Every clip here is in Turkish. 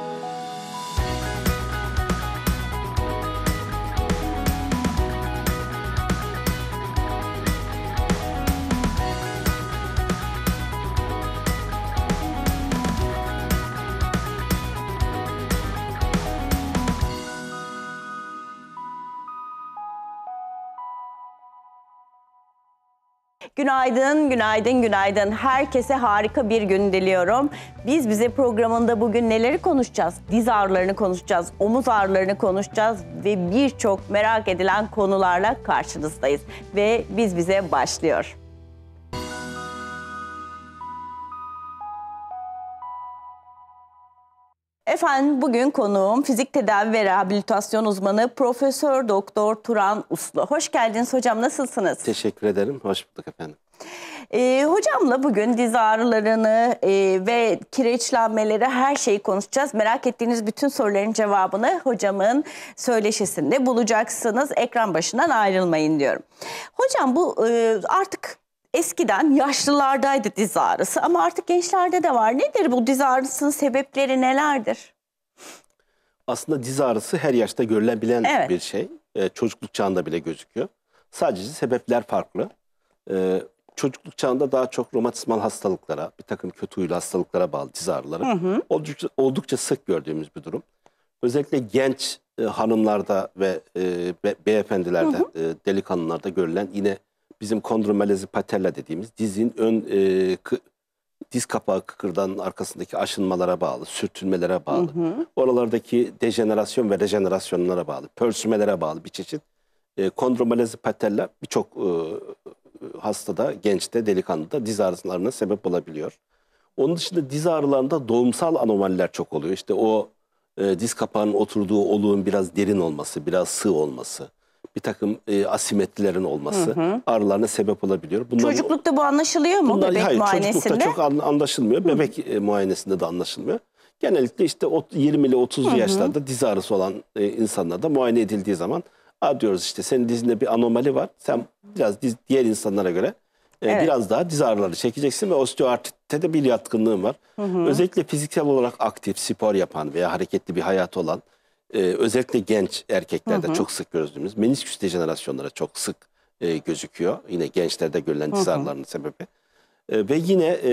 you Günaydın, günaydın, günaydın. Herkese harika bir gün diliyorum. Biz bize programında bugün neleri konuşacağız? Diz ağrılarını konuşacağız, omuz ağrılarını konuşacağız ve birçok merak edilen konularla karşınızdayız. Ve biz bize başlıyor. Efendim bugün konuğum fizik tedavi ve rehabilitasyon uzmanı Profesör Doktor Turan Uslu. Hoş geldiniz hocam nasılsınız? Teşekkür ederim. Hoş bulduk efendim. Ee, hocamla bugün diz ağrılarını e, ve kireçlenmeleri her şeyi konuşacağız. Merak ettiğiniz bütün soruların cevabını hocamın söyleşisinde bulacaksınız. Ekran başından ayrılmayın diyorum. Hocam bu e, artık Eskiden yaşlılardaydı diz ağrısı ama artık gençlerde de var. Nedir bu diz ağrısının sebepleri nelerdir? Aslında diz ağrısı her yaşta görülebilen evet. bir şey. Ee, çocukluk çağında bile gözüküyor. Sadece sebepler farklı. Ee, çocukluk çağında daha çok romatizmal hastalıklara, bir takım kötü huylu hastalıklara bağlı diz ağrıları. Hı hı. Oldukça, oldukça sık gördüğümüz bir durum. Özellikle genç e, hanımlarda ve e, be, beyefendilerde, hı hı. E, delikanlılarda görülen yine bizim kondromelezi patella dediğimiz dizin ön e, kı, diz kapağı kıkırdanın arkasındaki aşınmalara bağlı, sürtünmelere bağlı. Hı hı. Oralardaki dejenerasyon ve rejenerasyonlara bağlı, pörsümelere bağlı bir çeşit. E, kondromelezi patella birçok e, hastada, gençte, delikanlıda diz ağrılarına sebep olabiliyor. Onun dışında diz ağrılarında doğumsal anomaliler çok oluyor. İşte o e, diz kapağının oturduğu oluğun biraz derin olması, biraz sığ olması bir takım e, asimetlilerin olması hı hı. ağrılarına sebep olabiliyor. Bunlar, çocuklukta bu anlaşılıyor mu bunlar, bebek hayır, muayenesinde? Çocuklukta çok an, anlaşılmıyor. Hı. Bebek e, muayenesinde de anlaşılmıyor. Genellikle işte 20 ile 30 hı hı. yaşlarda diz ağrısı olan e, insanlarda muayene edildiği zaman diyoruz işte senin dizinde bir anomali var. Sen biraz diz, diğer insanlara göre e, evet. biraz daha diz ağrıları çekeceksin ve osteoartritte de bir yatkınlığın var. Hı hı. Özellikle fiziksel olarak aktif, spor yapan veya hareketli bir hayatı olan e, özellikle genç erkeklerde hı hı. çok sık gördüğümüz menisküs dejenerasyonlara çok sık e, gözüküyor. Yine gençlerde görülen diz ağrılarının sebebi. E, ve yine e,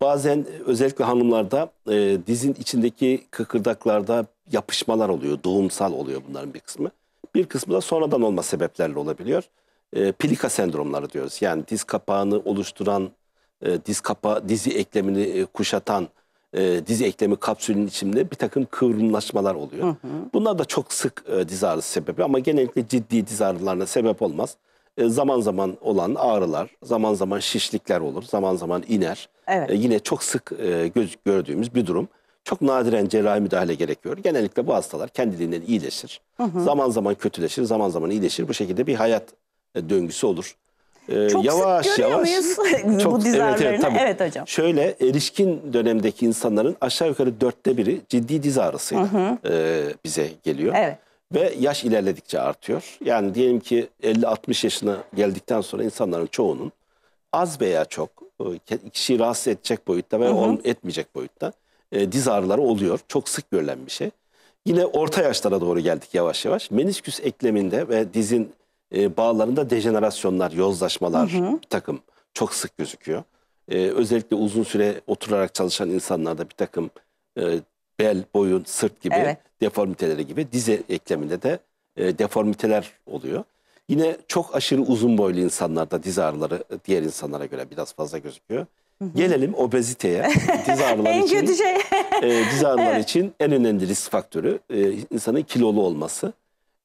bazen özellikle hanımlarda e, dizin içindeki kıkırdaklarda yapışmalar oluyor. Doğumsal oluyor bunların bir kısmı. Bir kısmı da sonradan olma sebeplerle olabiliyor. E, pilika sendromları diyoruz. Yani diz kapağını oluşturan, e, diz kapa dizi eklemini e, kuşatan e, diz eklemi kapsülünün içinde bir takım kıvrımlaşmalar oluyor. Hı hı. Bunlar da çok sık e, diz ağrısı sebebi ama genellikle ciddi diz ağrılarına sebep olmaz. E, zaman zaman olan ağrılar, zaman zaman şişlikler olur, zaman zaman iner. Evet. E, yine çok sık e, göz, gördüğümüz bir durum. Çok nadiren cerrahi müdahale gerekiyor. Genellikle bu hastalar kendiliğinden iyileşir. Hı hı. Zaman zaman kötüleşir, zaman zaman iyileşir. Bu şekilde bir hayat e, döngüsü olur e, çok yavaş sık yavaş muyuz? çok, bu evet, evet, evet hocam. Şöyle erişkin dönemdeki insanların aşağı yukarı dörtte biri ciddi diz ağrısıyla e, bize geliyor. Evet. Ve yaş ilerledikçe artıyor. Yani diyelim ki 50-60 yaşına geldikten sonra insanların çoğunun az veya çok e, kişiyi rahatsız edecek boyutta veya hı hı. etmeyecek boyutta e, diz ağrıları oluyor. Çok sık görülen bir şey. Yine orta yaşlara doğru geldik yavaş yavaş. Menisküs ekleminde ve dizin e, bağlarında dejenerasyonlar, yozlaşmalar, hı hı. bir takım çok sık gözüküyor. E, özellikle uzun süre oturarak çalışan insanlarda bir takım e, bel, boyun, sırt gibi evet. deformiteleri gibi dize ekleminde de e, deformiteler oluyor. Yine çok aşırı uzun boylu insanlarda diz ağrıları e, diğer insanlara göre biraz fazla gözüküyor. Hı hı. Gelelim obeziteye. Diz ağrıları en için, kötü şey. e, diz ağrıları evet. için en önemli risk faktörü e, insanın kilolu olması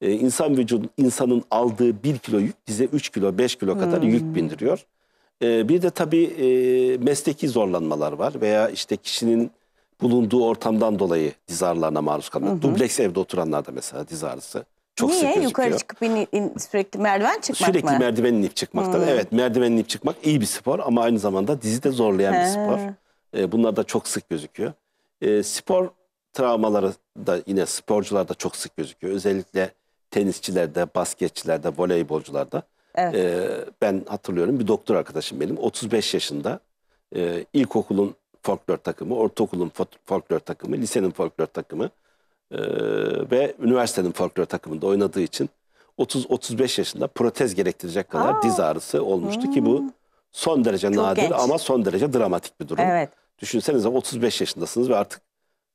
e, insan vücudu insanın aldığı 1 kilo yük bize 3 kilo 5 kilo kadar hmm. yük bindiriyor. E, bir de tabii e, mesleki zorlanmalar var veya işte kişinin bulunduğu ortamdan dolayı diz ağrılarına maruz kalmak. Hı Dubleks evde oturanlar da mesela diz ağrısı. Çok Niye? Sık Yukarı çıkıp in, in, sürekli merdiven çıkmak sürekli mı? Sürekli merdiven inip çıkmaktan. Hmm. Evet merdiven inip çıkmak iyi bir spor ama aynı zamanda dizi de zorlayan He. bir spor. E, bunlar da çok sık gözüküyor. E, spor travmaları da yine sporcularda çok sık gözüküyor. Özellikle tenisçilerde, basketçilerde, voleybolcularda. Evet. E, ben hatırlıyorum bir doktor arkadaşım benim 35 yaşında e, ilkokulun folklor takımı, ortaokulun folklor takımı, lisenin folklor takımı e, ve üniversitenin folklor takımında oynadığı için 30-35 yaşında protez gerektirecek kadar Aa. diz ağrısı olmuştu hmm. ki bu hmm. son derece Çok nadir genç. ama son derece dramatik bir durum. Evet. Düşünsenize 35 yaşındasınız ve artık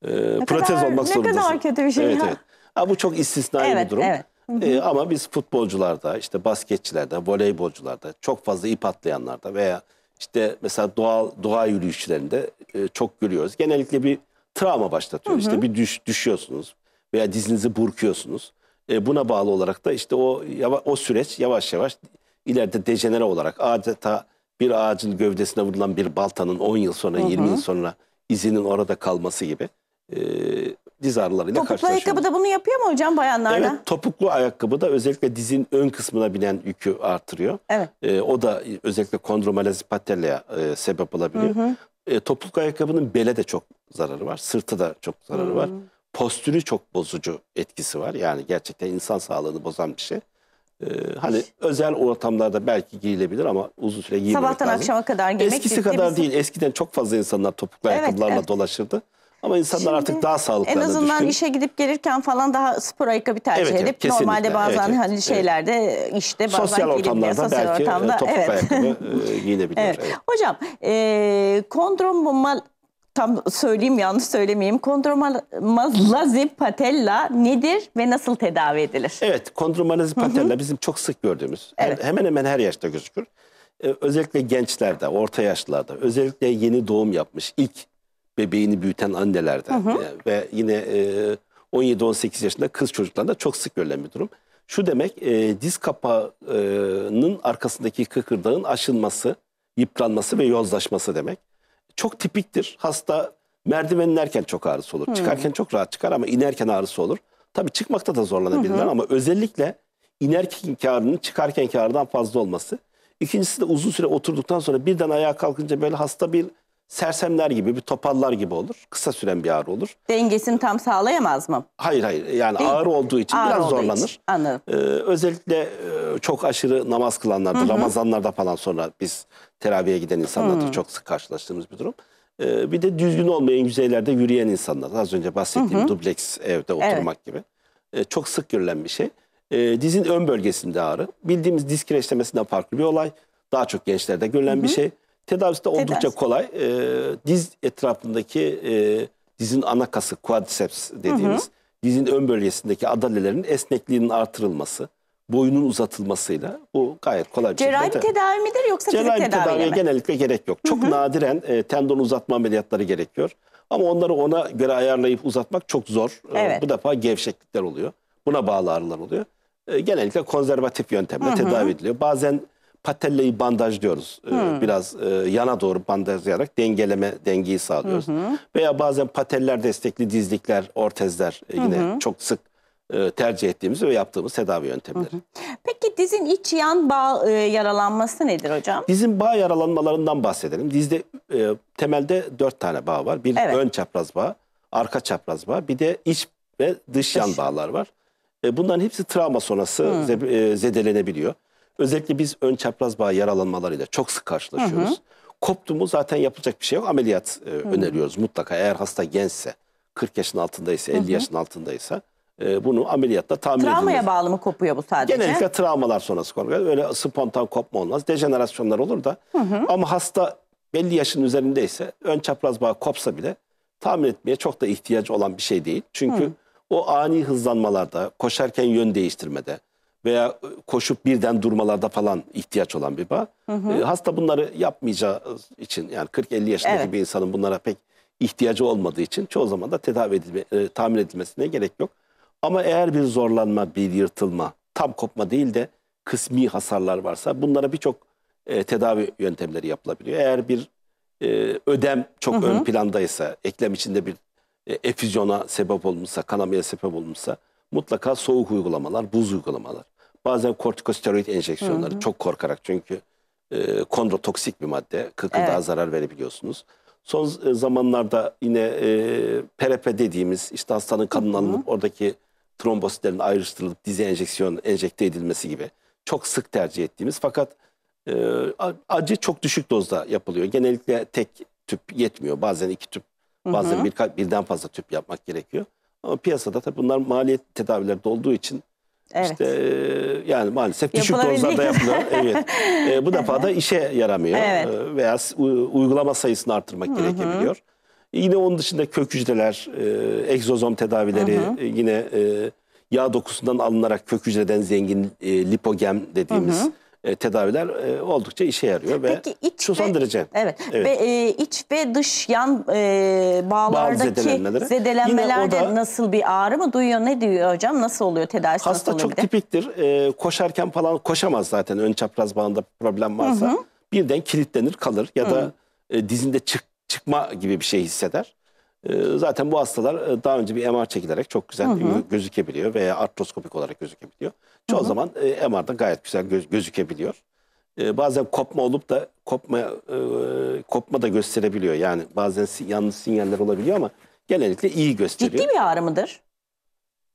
e, protez kadar, olmak ne zorundasınız. Ne kadar kötü bir şey. Evet, ya. evet. Ama bu çok istisnai evet, bir durum. Evet. Hı hı. E, ama biz futbolcularda, işte basketçilerde, voleybolcularda, çok fazla ip atlayanlarda veya işte mesela doğal doğa yürüyüşlerinde e, çok görüyoruz. Genellikle bir travma başlatıyor. Hı hı. İşte bir düş, düşüyorsunuz veya dizinizi burkuyorsunuz. E, buna bağlı olarak da işte o o süreç yavaş yavaş ileride dejenere olarak adeta bir ağacın gövdesine vurulan bir baltanın 10 yıl sonra, hı hı. 20 yıl sonra izinin orada kalması gibi e, diz ağrılarıyla Topuklu ayakkabı da bunu yapıyor mu hocam bayanlarda? Evet topuklu ayakkabı da özellikle dizin ön kısmına binen yükü artırıyor. Evet. E, o da özellikle kondromalazi patellaya e, sebep olabiliyor. Hı hı. E, topuklu ayakkabının bele de çok zararı var. Sırtı da çok zararı hı. var. Hmm. Postürü çok bozucu etkisi var. Yani gerçekten insan sağlığını bozan bir şey. Ee, hani özel ortamlarda belki giyilebilir ama uzun süre giyilmemek Sabahtan lazım. akşama kadar giymek Eskisi kadar değil. Eskiden çok fazla insanlar topuklu evet, ayakkabılarla evet. dolaşırdı. Ama insanlar Şimdi, artık daha sağlıklı. En azından düşkün. işe gidip gelirken falan daha spor ayakkabı tercih evet, edip evet, normalde bazen evet, hani şeylerde işte bazen sosyal ortamlarda sosyal belki e, ortamda, topuk evet. ayakkabı e, giyinebilir. Evet. Evet. Hocam e, mal tam söyleyeyim yanlış söylemeyeyim. Kondromalazi patella nedir ve nasıl tedavi edilir? Evet kondromalazi patella bizim çok sık gördüğümüz evet. hemen hemen her yaşta gözükür. Ee, özellikle gençlerde, orta yaşlarda, özellikle yeni doğum yapmış ilk bebeğini büyüten annelerden hı hı. ve yine e, 17-18 yaşında kız çocuklarında çok sık görülen bir durum. Şu demek e, diz kapağının arkasındaki kıkırdağın aşılması, yıpranması ve yozlaşması demek. Çok tipiktir. Hasta merdiven inerken çok ağrısı olur. Hı. Çıkarken çok rahat çıkar ama inerken ağrısı olur. Tabii çıkmakta da zorlanabilirler ama özellikle inerken ağrının çıkarken ağrıdan fazla olması. İkincisi de uzun süre oturduktan sonra birden ayağa kalkınca böyle hasta bir sersemler gibi bir topallar gibi olur. Kısa süren bir ağrı olur. Dengesini tam sağlayamaz mı? Hayır hayır yani Değil. ağır olduğu için ağır biraz olduğu zorlanır. Için. Anladım. Ee, özellikle e, çok aşırı namaz kılanlarda, Hı -hı. Ramazanlarda falan sonra biz teraviye giden insanlarda Hı -hı. çok sık karşılaştığımız bir durum. Ee, bir de düzgün olmayan yüzeylerde yürüyen insanlar. Az önce bahsettiğim Hı -hı. dubleks evde oturmak evet. gibi. Ee, çok sık görülen bir şey. Ee, dizin ön bölgesinde ağrı. Bildiğimiz diz kireçlemesinden farklı bir olay. Daha çok gençlerde görülen Hı -hı. bir şey. Tedavisi de oldukça Tedavisi. kolay. E, diz etrafındaki e, dizin ana kası quadriceps dediğimiz hı hı. dizin ön bölgesindeki adalelerin esnekliğinin artırılması, boyunun uzatılmasıyla bu gayet kolay bir Cerrahi şekilde. tedavi midir yoksa Cerrahi fizik tedaviye tedavi mi? genellikle gerek yok. Çok hı hı. nadiren e, tendon uzatma ameliyatları gerekiyor. Ama onları ona göre ayarlayıp uzatmak çok zor. E, evet. E, bu defa gevşeklikler oluyor. Buna bağlı ağrılar oluyor. E, genellikle konservatif yöntemle hı hı. tedavi ediliyor. Bazen patelleyi bandajlıyoruz. Ee, hmm. Biraz e, yana doğru bandajlayarak dengeleme dengeyi sağlıyoruz. Hı hı. Veya bazen pateller destekli dizlikler, ortezler e, yine hı hı. çok sık e, tercih ettiğimiz ve yaptığımız tedavi yöntemleri. Peki dizin iç yan bağ yaralanması nedir hocam? Dizin bağ yaralanmalarından bahsedelim. Dizde temelde dört tane bağ var. Bir evet. ön çapraz bağ, arka çapraz bağ, bir de iç ve dış, dış. yan bağlar var. E, bunların hepsi travma sonrası hı. zedelenebiliyor. Özellikle biz ön çapraz bağ yaralanmalarıyla çok sık karşılaşıyoruz. Hı hı. Koptu mu zaten yapılacak bir şey yok. Ameliyat e, hı hı. öneriyoruz mutlaka eğer hasta gençse, 40 yaşın altındaysa, 50 hı hı. yaşın altındaysa e, bunu ameliyatla tamir edilmez. Travmaya bağlı mı kopuyor bu sadece? Genellikle travmalar sonrası kopuyor. Öyle spontan kopma olmaz. Dejenerasyonlar olur da. Hı hı. Ama hasta belli yaşın üzerindeyse ön çapraz bağ kopsa bile tamir etmeye çok da ihtiyacı olan bir şey değil. Çünkü hı. o ani hızlanmalarda, koşarken yön değiştirmede, veya e, koşup birden durmalarda falan ihtiyaç olan bir bağ. Hı hı. E, hasta bunları yapmayacağı için yani 40-50 yaşındaki evet. bir insanın bunlara pek ihtiyacı olmadığı için çoğu zaman da tedavi edilme, e, tamir edilmesine gerek yok. Ama eğer bir zorlanma, bir yırtılma, tam kopma değil de kısmi hasarlar varsa bunlara birçok e, tedavi yöntemleri yapılabiliyor. Eğer bir e, ödem çok hı hı. ön plandaysa, eklem içinde bir e, efüzyona sebep olmuşsa, kanamaya sebep olmuşsa mutlaka soğuk uygulamalar, buz uygulamalar. Bazen kortikosteroid enjeksiyonları hı hı. çok korkarak çünkü e, kondrotoksik bir madde. Kıkırdağa evet. zarar verebiliyorsunuz. Son e, zamanlarda yine e, PRP dediğimiz işte hastanın kanının alınıp oradaki trombositlerin ayrıştırılıp dizi enjeksiyon enjekte edilmesi gibi çok sık tercih ettiğimiz fakat e, acı çok düşük dozda yapılıyor. Genellikle tek tüp yetmiyor. Bazen iki tüp, bazen hı hı. Bir, birden fazla tüp yapmak gerekiyor. Ama piyasada tabii bunlar maliyet tedavilerde olduğu için Evet. İşte yani maalesef düşük dozlarda yapılıyor. evet. E, bu defa da işe yaramıyor evet. e, veya uygulama sayısını arttırmak Hı -hı. gerekebiliyor. Yine onun dışında kök hücreler, e, egzozom tedavileri E, yine e, yağ dokusundan alınarak kök hücreden zengin e, lipogem dediğimiz Hı -hı e, tedaviler e, oldukça işe yarıyor ve Peki iç susandırıcı. Ve, evet. evet. Ve e, iç ve dış yan e, bağlardaki zedelenmeleri. zedelenmelerde orada, nasıl bir ağrı mı duyuyor? Ne diyor hocam? Nasıl oluyor tedavisi? Hasta nasıl çok tipiktir. E, koşarken falan koşamaz zaten ön çapraz bağında problem varsa. Hı hı. Birden kilitlenir kalır ya da hı. e, dizinde çık çıkma gibi bir şey hisseder. Ee, zaten bu hastalar e, daha önce bir MR çekilerek çok güzel hı hı. gözükebiliyor veya artroskopik olarak gözükebiliyor. Çoğu hı hı. zaman e, MR'da gayet güzel göz, gözükebiliyor. Ee, bazen kopma olup da kopma e, kopma da gösterebiliyor. Yani bazen yanlış sinyaller olabiliyor ama genellikle iyi gösteriyor. Ciddi bir ağrı mıdır?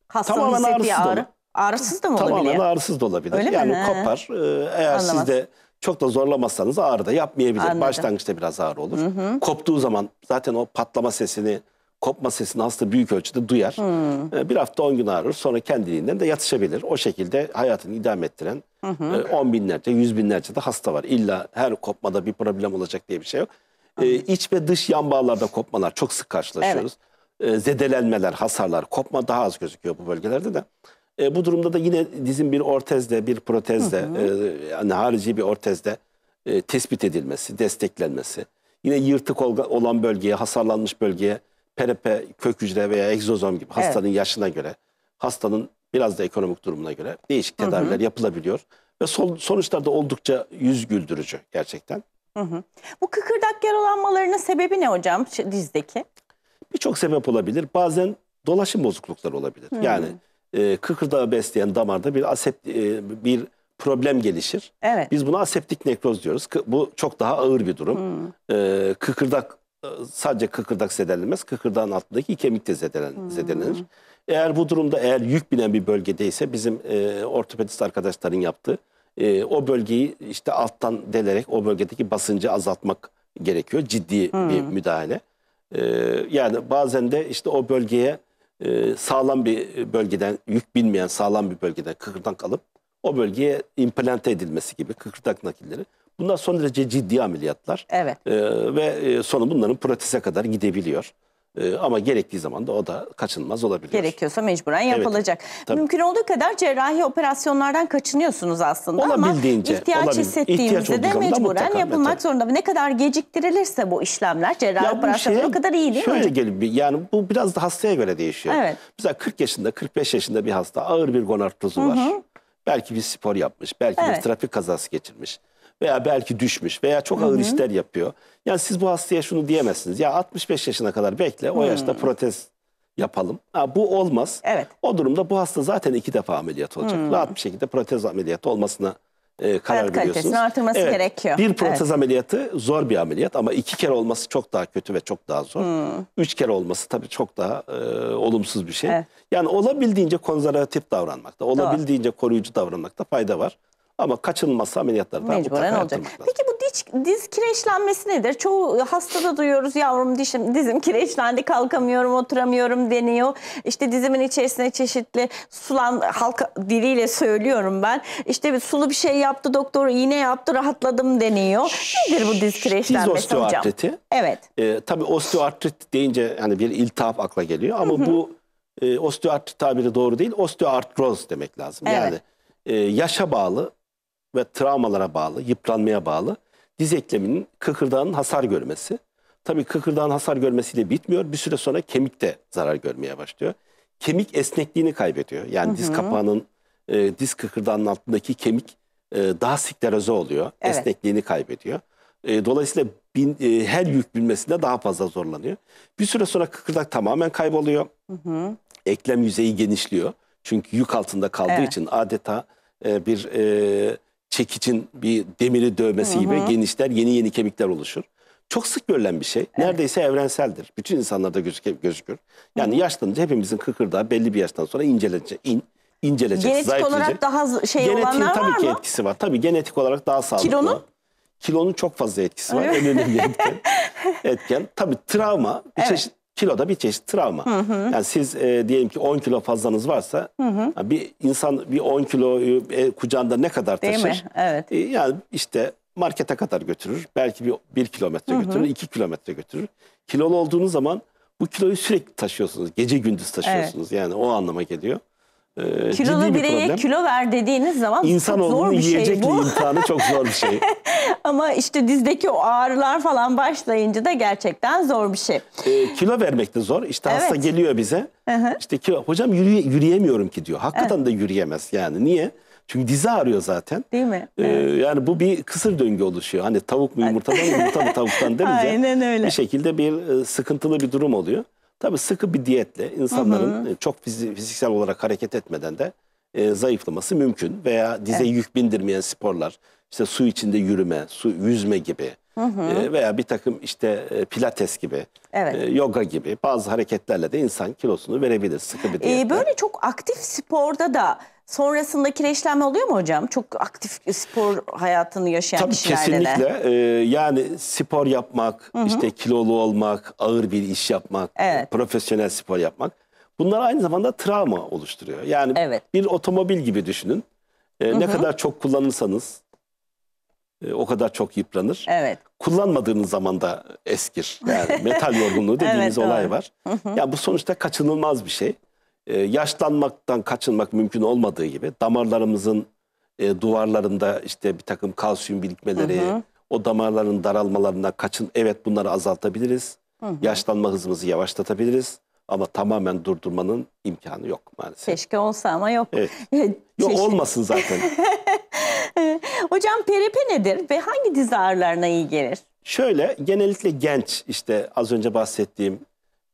Hastanın Tamamen ağrısız ağrı. Ağrısız da mı Tamamen olabiliyor? Tamamen ağrısız da olabilir. Öyle yani mi? kopar. Ee, eğer Anlamaz. sizde çok da zorlamazsanız ağrı da yapmayabilir. Anladım. Başlangıçta biraz ağrı olur. Hı hı. Koptuğu zaman zaten o patlama sesini, kopma sesini hasta büyük ölçüde duyar. Hı. Hmm. Ee, bir hafta 10 gün ağrır sonra kendiliğinden de yatışabilir. O şekilde hayatını idam ettiren hı hı. 10 e, binlerce, yüz binlerce de hasta var. İlla her kopmada bir problem olacak diye bir şey yok. Ee, iç ve dış yan bağlarda kopmalar çok sık karşılaşıyoruz. Evet ee, zedelenmeler, hasarlar, kopma daha az gözüküyor bu bölgelerde de. E, bu durumda da yine dizin bir ortezde, bir protezde, hı hı. E, yani harici bir ortezde e, tespit edilmesi, desteklenmesi. Yine yırtık olan bölgeye, hasarlanmış bölgeye perepe, kök hücre veya egzozom gibi hastanın evet. yaşına göre, hastanın biraz da ekonomik durumuna göre değişik tedaviler hı hı. yapılabiliyor. Ve son, sonuçlar da oldukça yüz güldürücü gerçekten. Hı hı. Bu kıkırdak yaralanmalarının sebebi ne hocam dizdeki? Birçok sebep olabilir. Bazen dolaşım bozuklukları olabilir. Hı. Yani e, kıkırdağı besleyen damarda bir asept, e, bir problem gelişir. Evet. Biz buna aseptik nekroz diyoruz. Bu çok daha ağır bir durum. Hmm. E, kıkırdak e, sadece kıkırdak zedelenmez. Kıkırdağın altındaki kemik de zedelenir. Hmm. zedelenir. Eğer bu durumda eğer yük binen bir bölgedeyse bizim e, ortopedist arkadaşların yaptığı e, o bölgeyi işte alttan delerek o bölgedeki basıncı azaltmak gerekiyor. Ciddi hmm. bir müdahale. E, yani bazen de işte o bölgeye e, sağlam bir bölgeden, yük bilmeyen sağlam bir bölgeden kıkırdak alıp o bölgeye implante edilmesi gibi kıkırdak nakilleri. Bunlar son derece ciddi ameliyatlar. Evet. E, ve e, sonu bunların proteze kadar gidebiliyor. Ee, ama gerektiği zaman da o da kaçınılmaz olabilir. Gerekiyorsa mecburen yapılacak. Tabii. Mümkün olduğu kadar cerrahi operasyonlardan kaçınıyorsunuz aslında Olabildiğince, ama ihtiyaç olabil- hissettiğimizde ihtiyaç de mecburen mutlaka, yapılmak zorunda. Ne kadar geciktirilirse bu işlemler cerrahi operasyonu o kadar iyi değil mi? Şöyle hocam? gelin yani bu biraz da hastaya göre değişiyor. Evet. Mesela 40 yaşında 45 yaşında bir hasta ağır bir gonartrozu var. Belki bir spor yapmış, belki bir trafik kazası geçirmiş veya belki düşmüş veya çok ağır Hı -hı. işler yapıyor. Yani siz bu hastaya şunu diyemezsiniz. Ya 65 yaşına kadar bekle o Hı -hı. yaşta protez yapalım. Ha, bu olmaz. Evet. O durumda bu hasta zaten iki defa ameliyat olacak. Hmm. Rahat bir şekilde protez ameliyatı olmasına e, karar Hayat veriyorsunuz. kalitesini artırması evet, gerekiyor. Bir protez evet. ameliyatı zor bir ameliyat ama iki kere olması çok daha kötü ve çok daha zor. Hmm. Üç kere olması tabii çok daha e, olumsuz bir şey. Evet. Yani olabildiğince konservatif davranmakta, olabildiğince Doğru. koruyucu davranmakta fayda var. Ama kaçınılmazsa ameliyatlarda Mecburen olacak. Peki bu diş, diz kireçlenmesi nedir? Çoğu hastada duyuyoruz yavrum dişim, dizim kireçlendi kalkamıyorum oturamıyorum deniyor. İşte dizimin içerisine çeşitli sulan halka diliyle söylüyorum ben. İşte bir sulu bir şey yaptı doktor iğne yaptı rahatladım deniyor. Nedir bu diz kireçlenmesi diz osteoartriti. hocam? Evet. Ee, tabii osteoartrit deyince yani bir iltihap akla geliyor ama hı hı. bu e, osteoartrit tabiri doğru değil. Osteoartroz demek lazım. Evet. Yani e, yaşa bağlı ve travmalara bağlı, yıpranmaya bağlı diz ekleminin kıkırdağının hasar görmesi. Tabii kıkırdağın hasar görmesiyle bitmiyor. Bir süre sonra kemik de zarar görmeye başlıyor. Kemik esnekliğini kaybediyor. Yani hı hı. diz kapağının, e, diz kıkırdağının altındaki kemik e, daha sikleroze oluyor. Evet. Esnekliğini kaybediyor. E, dolayısıyla bin, e, her yük bilmesinde daha fazla zorlanıyor. Bir süre sonra kıkırdak tamamen kayboluyor. Hı hı. Eklem yüzeyi genişliyor. Çünkü yük altında kaldığı evet. için adeta e, bir e, çekicin bir demiri dövmesi gibi genişler, yeni yeni kemikler oluşur. Çok sık görülen bir şey. Neredeyse evet. evrenseldir. Bütün insanlarda gözük gözükür. Yani hı yaşlanınca hepimizin kıkırdağı belli bir yaştan sonra incelenecek, in, incelecek, genetik zayıflayacak. Genetik olarak daha şey Genetiğin olanlar var mı? ki etkisi var. Tabii genetik olarak daha sağlıklı. Kilonun? Kilonun çok fazla etkisi var. en önemli etken. etken. Tabii travma bir evet. çeşit kilo da bir çeşit travma. Hı hı. Yani siz e, diyelim ki 10 kilo fazlanız varsa hı hı. bir insan bir 10 kiloyu e, kucağında ne kadar taşır? Değil mi? Evet. E, yani işte markete kadar götürür. Belki bir, bir kilometre hı hı. götürür, iki kilometre götürür. Kilolu olduğunuz zaman bu kiloyu sürekli taşıyorsunuz. Gece gündüz taşıyorsunuz. Evet. Yani o anlama geliyor e, Kilolu bireye bir kilo ver dediğiniz zaman İnsan şey çok zor bir şey bu. imtihanı çok zor bir şey. Ama işte dizdeki o ağrılar falan başlayınca da gerçekten zor bir şey. E, kilo vermek de zor. İşte evet. hasta geliyor bize. Hı-hı. İşte kilo, hocam yürüye, yürüyemiyorum ki diyor. Hakikaten evet. de yürüyemez yani. Niye? Çünkü dizi ağrıyor zaten. Değil mi? Ee, evet. Yani bu bir kısır döngü oluşuyor. Hani tavuk mu yumurtadan, yumurta mı tavuktan deriz ya. Aynen öyle. Bir şekilde bir e, sıkıntılı bir durum oluyor. Tabii sıkı bir diyetle insanların hı hı. E, çok fiziksel olarak hareket etmeden de e, zayıflaması mümkün. Veya dize evet. yük bindirmeyen sporlar, işte su içinde yürüme, su yüzme gibi hı hı. E, veya bir takım işte e, pilates gibi, evet. e, yoga gibi bazı hareketlerle de insan kilosunu verebilir sıkı bir e, diyetle. E, böyle çok aktif sporda da Sonrasında kireçlenme oluyor mu hocam? Çok aktif spor hayatını yaşayan Tabii kişilerde de. Tabii kesinlikle. Ee, yani spor yapmak, hı hı. işte kilolu olmak, ağır bir iş yapmak, evet. profesyonel spor yapmak. Bunlar aynı zamanda travma oluşturuyor. Yani evet. bir otomobil gibi düşünün. Ee, hı hı. Ne kadar çok kullanırsanız e, o kadar çok yıpranır. Evet. Kullanmadığınız zaman da eskir. Yani metal yorgunluğu dediğimiz evet, olay var. Hı hı. Yani bu sonuçta kaçınılmaz bir şey e, yaşlanmaktan kaçınmak mümkün olmadığı gibi damarlarımızın e, duvarlarında işte bir takım kalsiyum birikmeleri, hı hı. o damarların daralmalarından kaçın. Evet bunları azaltabiliriz. Hı hı. Yaşlanma hızımızı yavaşlatabiliriz. Ama tamamen durdurmanın imkanı yok maalesef. Keşke olsa ama yok. Evet. yok olmasın zaten. Hocam PRP nedir ve hangi dizi ağrılarına iyi gelir? Şöyle genellikle genç işte az önce bahsettiğim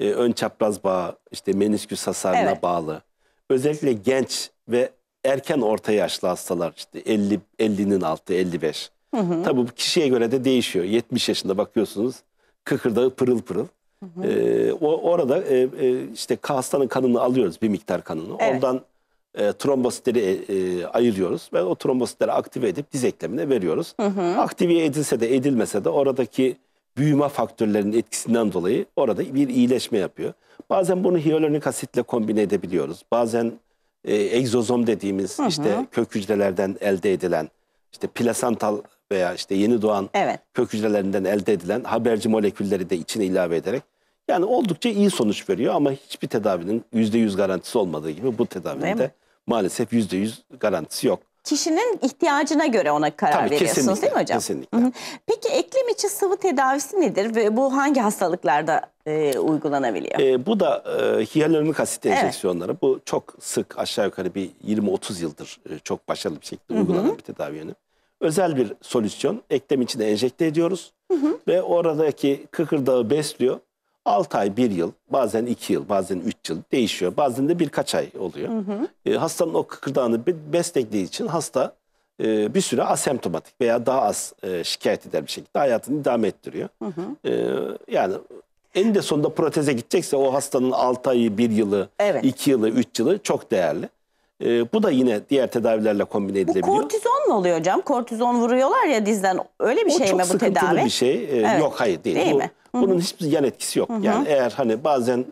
e, ön çapraz bağı, işte menisküs hasarına Evet. bağlı. Özellikle genç ve erken orta yaşlı hastalar işte 50 50'nin altı 55. Tabii bu kişiye göre de değişiyor. 70 yaşında bakıyorsunuz kıkırdağı pırıl pırıl. E, o orada e, e, işte ka- hastanın kanını alıyoruz bir miktar kanını. Evet. Ondan e, trombositleri e, e ayırıyoruz ve o trombositleri aktive edip diz eklemine veriyoruz. Aktive edilse de edilmese de oradaki büyüme faktörlerinin etkisinden dolayı orada bir iyileşme yapıyor. Bazen bunu hyaluronik asitle kombine edebiliyoruz. Bazen e, egzozom dediğimiz hı hı. işte kök hücrelerden elde edilen işte plasantal veya işte yeni doğan evet. kök hücrelerinden elde edilen haberci molekülleri de içine ilave ederek yani oldukça iyi sonuç veriyor ama hiçbir tedavinin %100 garantisi olmadığı gibi bu tedavinin Değil de mi? maalesef %100 garantisi yok kişinin ihtiyacına göre ona karar Tabii, veriyorsunuz değil mi hocam? Kesinlikle. Peki eklem içi sıvı tedavisi nedir ve bu hangi hastalıklarda e, uygulanabiliyor? E, bu da e, hyaluronik asit enjeksiyonları. Evet. Bu çok sık aşağı yukarı bir 20-30 yıldır e, çok başarılı bir şekilde uygulanan Hı -hı. bir tedavi yönü. Özel bir solüsyon eklem içine enjekte ediyoruz hı hı. ve oradaki kıkırdağı besliyor 6 ay, 1 yıl, bazen 2 yıl, bazen 3 yıl değişiyor. Bazen de birkaç ay oluyor. Hı hı. E, hastanın o kıkırdağını beslediği için hasta e, bir süre asemptomatik veya daha az e, şikayet eder bir şekilde hayatını idame ettiriyor. Hı hı. E, yani en sonunda proteze gidecekse o hastanın 6 ayı, 1 yılı, 2 evet. yılı, 3 yılı çok değerli. E, bu da yine diğer tedavilerle kombine edilebiliyor. Bu kortizon mu oluyor hocam? Kortizon vuruyorlar ya dizden. Öyle bir o şey mi bu tedavi? O çok sıkıntılı bir şey. E, evet. Yok hayır değil. değil bu, mi? Hı -hı. Bunun hiçbir yan etkisi yok. Hı -hı. Yani eğer hani bazen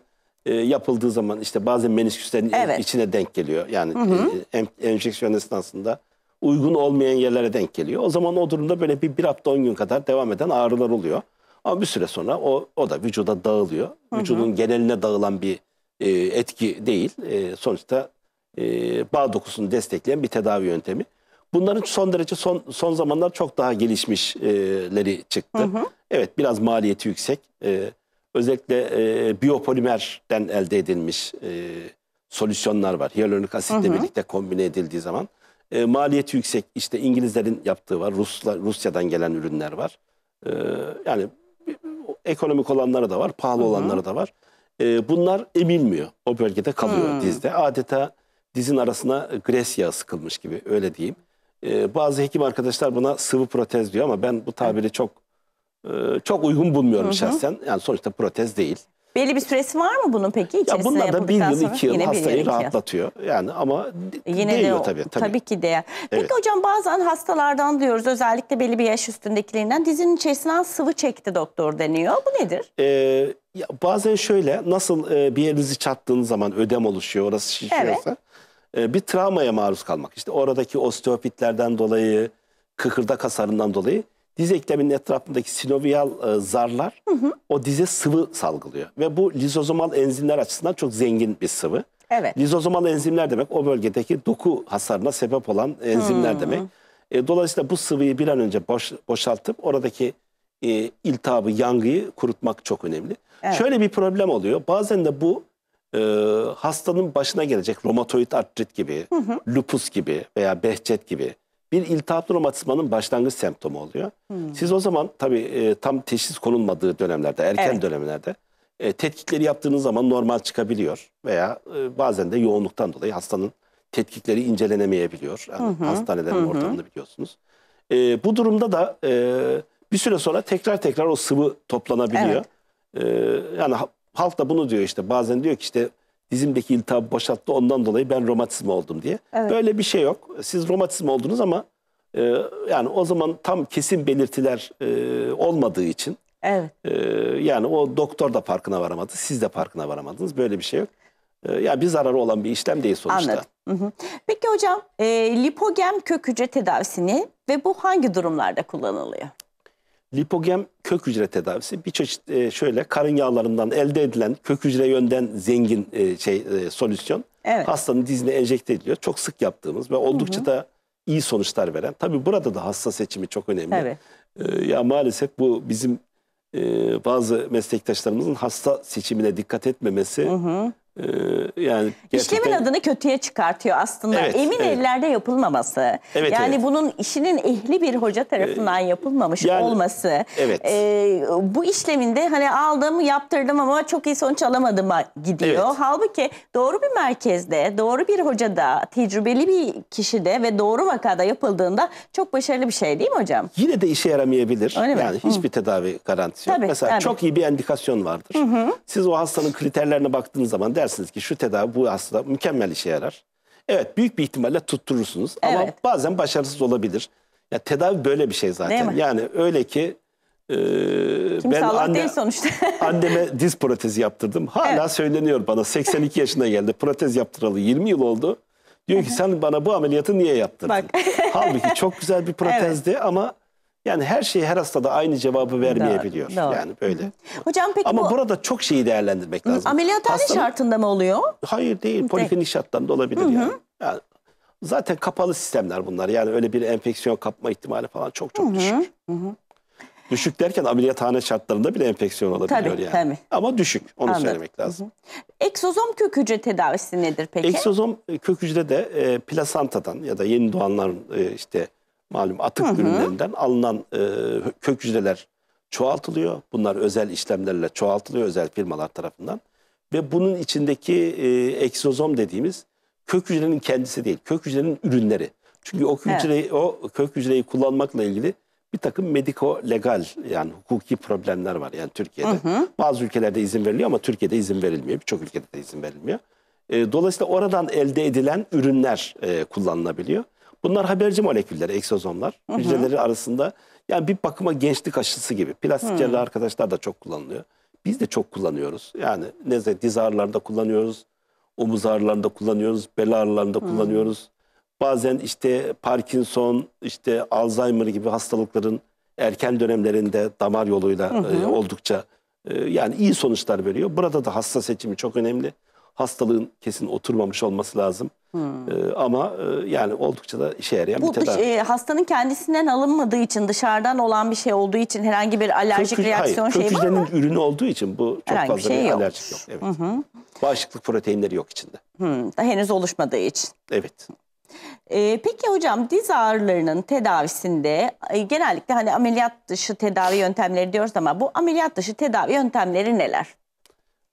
e, yapıldığı zaman işte bazen menisküslerin evet. içine denk geliyor. Yani Hı -hı. E, en, enjeksiyon esnasında uygun olmayan yerlere denk geliyor. O zaman o durumda böyle bir, bir hafta on gün kadar devam eden ağrılar oluyor. Ama bir süre sonra o, o da vücuda dağılıyor. Vücudun hı hı. geneline dağılan bir e, etki değil. E, sonuçta e, bağ dokusunu destekleyen bir tedavi yöntemi. Bunların son derece son, son zamanlar çok daha gelişmişleri çıktı. Hı hı. Evet biraz maliyeti yüksek. E, özellikle e, biyopolimerden elde edilmiş e, solüsyonlar var. Hyaluronik asitle hı hı. birlikte kombine edildiği zaman. E, maliyeti yüksek işte İngilizlerin yaptığı var. Rusla, Rusya'dan gelen ürünler var. E, yani ekonomik olanları da var, pahalı hı hı. olanları da var. E, bunlar emilmiyor. O bölgede kalıyor hı. dizde. Adeta dizin arasına gres yağı sıkılmış gibi öyle diyeyim. E, bazı hekim arkadaşlar buna sıvı protez diyor ama ben bu tabiri çok e, çok uygun bulmuyorum hı hı. şahsen. Yani sonuçta protez değil. Belli bir süresi var mı bunun peki? Ya bunlar da bir yıl iki yıl hastayı yıl, rahatlatıyor. Yıl. Yani ama e, yine değiyor de, tabii, tabii. Tabii ki de. Peki evet. hocam bazen hastalardan diyoruz özellikle belli bir yaş üstündekilerinden dizinin içerisinden sıvı çekti doktor deniyor. Bu nedir? Ee, ya bazen şöyle nasıl e, bir yerinizi çattığınız zaman ödem oluşuyor orası şişiyorsa. Evet. E, bir travmaya maruz kalmak. İşte oradaki osteopitlerden dolayı, kıkırdak hasarından dolayı diz ekleminin etrafındaki sinovial e, zarlar hı hı. o dize sıvı salgılıyor. Ve bu lizozomal enzimler açısından çok zengin bir sıvı. Evet. Lizozomal enzimler demek o bölgedeki doku hasarına sebep olan enzimler hmm. demek. E, dolayısıyla bu sıvıyı bir an önce boş, boşaltıp oradaki e, iltihabı, yangıyı kurutmak çok önemli. Evet. Şöyle bir problem oluyor. Bazen de bu e, hastanın başına gelecek romatoid artrit gibi, hı hı. lupus gibi veya behçet gibi bir iltihaplı romatizmanın başlangıç semptomu oluyor. Hı. Siz o zaman tabii e, tam teşhis konulmadığı dönemlerde, erken evet. dönemlerde e, tetkikleri yaptığınız zaman normal çıkabiliyor veya e, bazen de yoğunluktan dolayı hastanın tetkikleri incelenemeyebiliyor. Yani hı hı. Hastanelerin hı hı. ortamını biliyorsunuz. E, bu durumda da e, bir süre sonra tekrar tekrar o sıvı toplanabiliyor. Evet. E, yani Halk da bunu diyor işte bazen diyor ki işte dizimdeki iltihabı boşalttı ondan dolayı ben romatizma oldum diye. Evet. Böyle bir şey yok. Siz romatizma oldunuz ama e, yani o zaman tam kesin belirtiler e, olmadığı için evet. e, yani o doktor da farkına varamadı. Siz de farkına varamadınız. Böyle bir şey yok. E, ya bir zararı olan bir işlem değil sonuçta. Anladım. Peki hocam e, lipogem kök hücre tedavisini ve bu hangi durumlarda kullanılıyor? Lipogem kök hücre tedavisi bir çeşit e, şöyle karın yağlarından elde edilen kök hücre yönden zengin e, şey e, solüsyon. Evet. Hastanın dizine enjekte ediliyor. Çok sık yaptığımız ve oldukça Hı -hı. da iyi sonuçlar veren. Tabii burada da hasta seçimi çok önemli. Evet. E, ya maalesef bu bizim e, bazı meslektaşlarımızın hasta seçimine dikkat etmemesi hı hı. Ee, yani gerçekten... İşlemin adını kötüye çıkartıyor aslında. Evet, Emin evet. ellerde yapılmaması. Evet, yani evet. bunun işinin ehli bir hoca tarafından ee, yapılmamış yani, olması. Evet. E, bu işleminde hani aldım yaptırdım ama çok iyi sonuç alamadım gidiyor. Evet. Halbuki doğru bir merkezde, doğru bir hocada, tecrübeli bir kişide ve doğru vakada yapıldığında çok başarılı bir şey değil mi hocam? Yine de işe yaramayabilir. Öyle yani mi? hiçbir Hı. tedavi garantisi yok. Tabii, Mesela tabii. çok iyi bir endikasyon vardır. Hı -hı. Siz o hastanın kriterlerine baktığınız zaman dersiniz dersiniz ki şu tedavi bu hasta mükemmel işe yarar. Evet büyük bir ihtimalle tutturursunuz ama bazen başarısız olabilir. Ya tedavi böyle bir şey zaten. Yani öyle ki e, ben anne, değil sonuçta. anneme diz protezi yaptırdım. Hala Evet. söyleniyor bana 82 yaşına geldi protez yaptıralı 20 yıl oldu. Diyor ki sen bana bu ameliyatı niye yaptırdın? Bak. Halbuki çok güzel bir protezdi ama yani her şey her hastada aynı cevabı vermeyebiliyor. Doğru, Yani böyle. Hocam peki Ama bu... burada çok şeyi değerlendirmek lazım. Ameliyathane Hasta... şartında mı oluyor? Hayır değil. Poliklinik şartlarında olabilir hı hı. yani. yani. Zaten kapalı sistemler bunlar. Yani öyle bir enfeksiyon kapma ihtimali falan çok çok hı hı. düşük. Hı hı. Düşük derken ameliyathane şartlarında bile enfeksiyon olabiliyor tabii, yani. Tabii. Ama düşük onu Anladım. söylemek lazım. Hı hı. Eksozom kök hücre tedavisi nedir peki? Eksozom kök hücre de e, plasantadan ya da yeni doğanların e, işte malum atık hı hı. ürünlerinden alınan e, kök hücreler çoğaltılıyor. Bunlar özel işlemlerle çoğaltılıyor özel firmalar tarafından. Ve bunun içindeki e, eksozom dediğimiz kök hücrenin kendisi değil, kök hücrenin ürünleri. Çünkü o hücreyi, evet. o kök hücreyi kullanmakla ilgili bir takım mediko legal yani hukuki problemler var yani Türkiye'de. Hı hı. Bazı ülkelerde izin veriliyor ama Türkiye'de izin verilmiyor. Birçok ülkede de izin verilmiyor. E, dolayısıyla oradan elde edilen ürünler e, kullanılabiliyor. Bunlar haberci moleküller, eksozomlar Hı hı. Hücreleri arasında yani bir bakıma gençlik aşısı gibi. Plastik cerrah arkadaşlar da çok kullanılıyor. Biz de çok kullanıyoruz. Yani neyse diz ağrılarında kullanıyoruz. Omuz ağrılarında kullanıyoruz. Bel ağrılarında kullanıyoruz. Bazen işte Parkinson, işte Alzheimer gibi hastalıkların erken dönemlerinde damar yoluyla hı hı. E, oldukça e, yani iyi sonuçlar veriyor. Burada da hasta seçimi çok önemli hastalığın kesin oturmamış olması lazım. Hmm. Ee, ama e, yani oldukça da işe yarayan Bu bir tedavi. Bu e, hastanın kendisinden alınmadığı için dışarıdan olan bir şey olduğu için herhangi bir alerjik Kök, reaksiyon hayır, şeyi var mı? ürünü olduğu için bu çok herhangi fazla bir, şey bir yok. alerjik yok. Evet. Hı hı. Bağışıklık proteinleri yok içinde. Hı, hmm, da henüz oluşmadığı için. Evet. Ee, peki hocam diz ağrılarının tedavisinde e, genellikle hani ameliyat dışı tedavi yöntemleri diyoruz ama bu ameliyat dışı tedavi yöntemleri neler?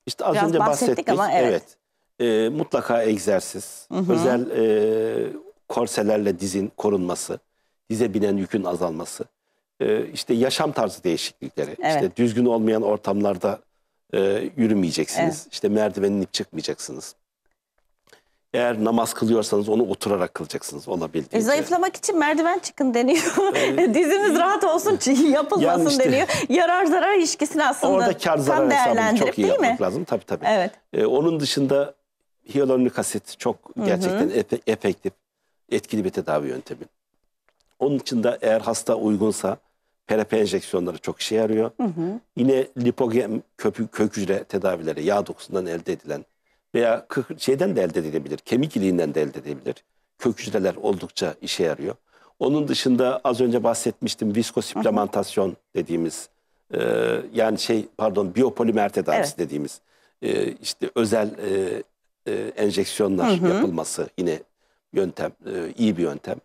İşte az Biraz önce bahsettik, bahsettik ama evet. evet. E, mutlaka egzersiz, hı hı. özel e, korselerle dizin korunması, dize binen yükün azalması, e, işte yaşam tarzı değişiklikleri, evet. işte düzgün olmayan ortamlarda e, yürümeyeceksiniz, evet. işte merdivenin ip çıkmayacaksınız. Eğer namaz kılıyorsanız onu oturarak kılacaksınız olabildiğince. E, zayıflamak için merdiven çıkın deniyor. Evet. Dizimiz rahat olsun yapılmasın yani işte, deniyor. Yarar zarar ilişkisini aslında orada kar zarar hesabını çok iyi yapmak mi? lazım. Tabii tabii. Evet. E, onun dışında hyaluronik asit çok gerçekten Hı efektif, etkili bir tedavi yöntemi. Onun için de eğer hasta uygunsa PRP enjeksiyonları çok işe yarıyor. Hı hı. Yine lipogem kök hücre tedavileri, yağ dokusundan elde edilen veya şeyden de elde edilebilir. Kemik iliğinden de elde edilebilir. Kök hücreler oldukça işe yarıyor. Onun dışında az önce bahsetmiştim viskosiplementasyon dediğimiz e, yani şey pardon biyopolimer tedavisi evet. dediğimiz e, işte özel e, e, enjeksiyonlar hı hı. yapılması yine yöntem e, iyi bir yöntem.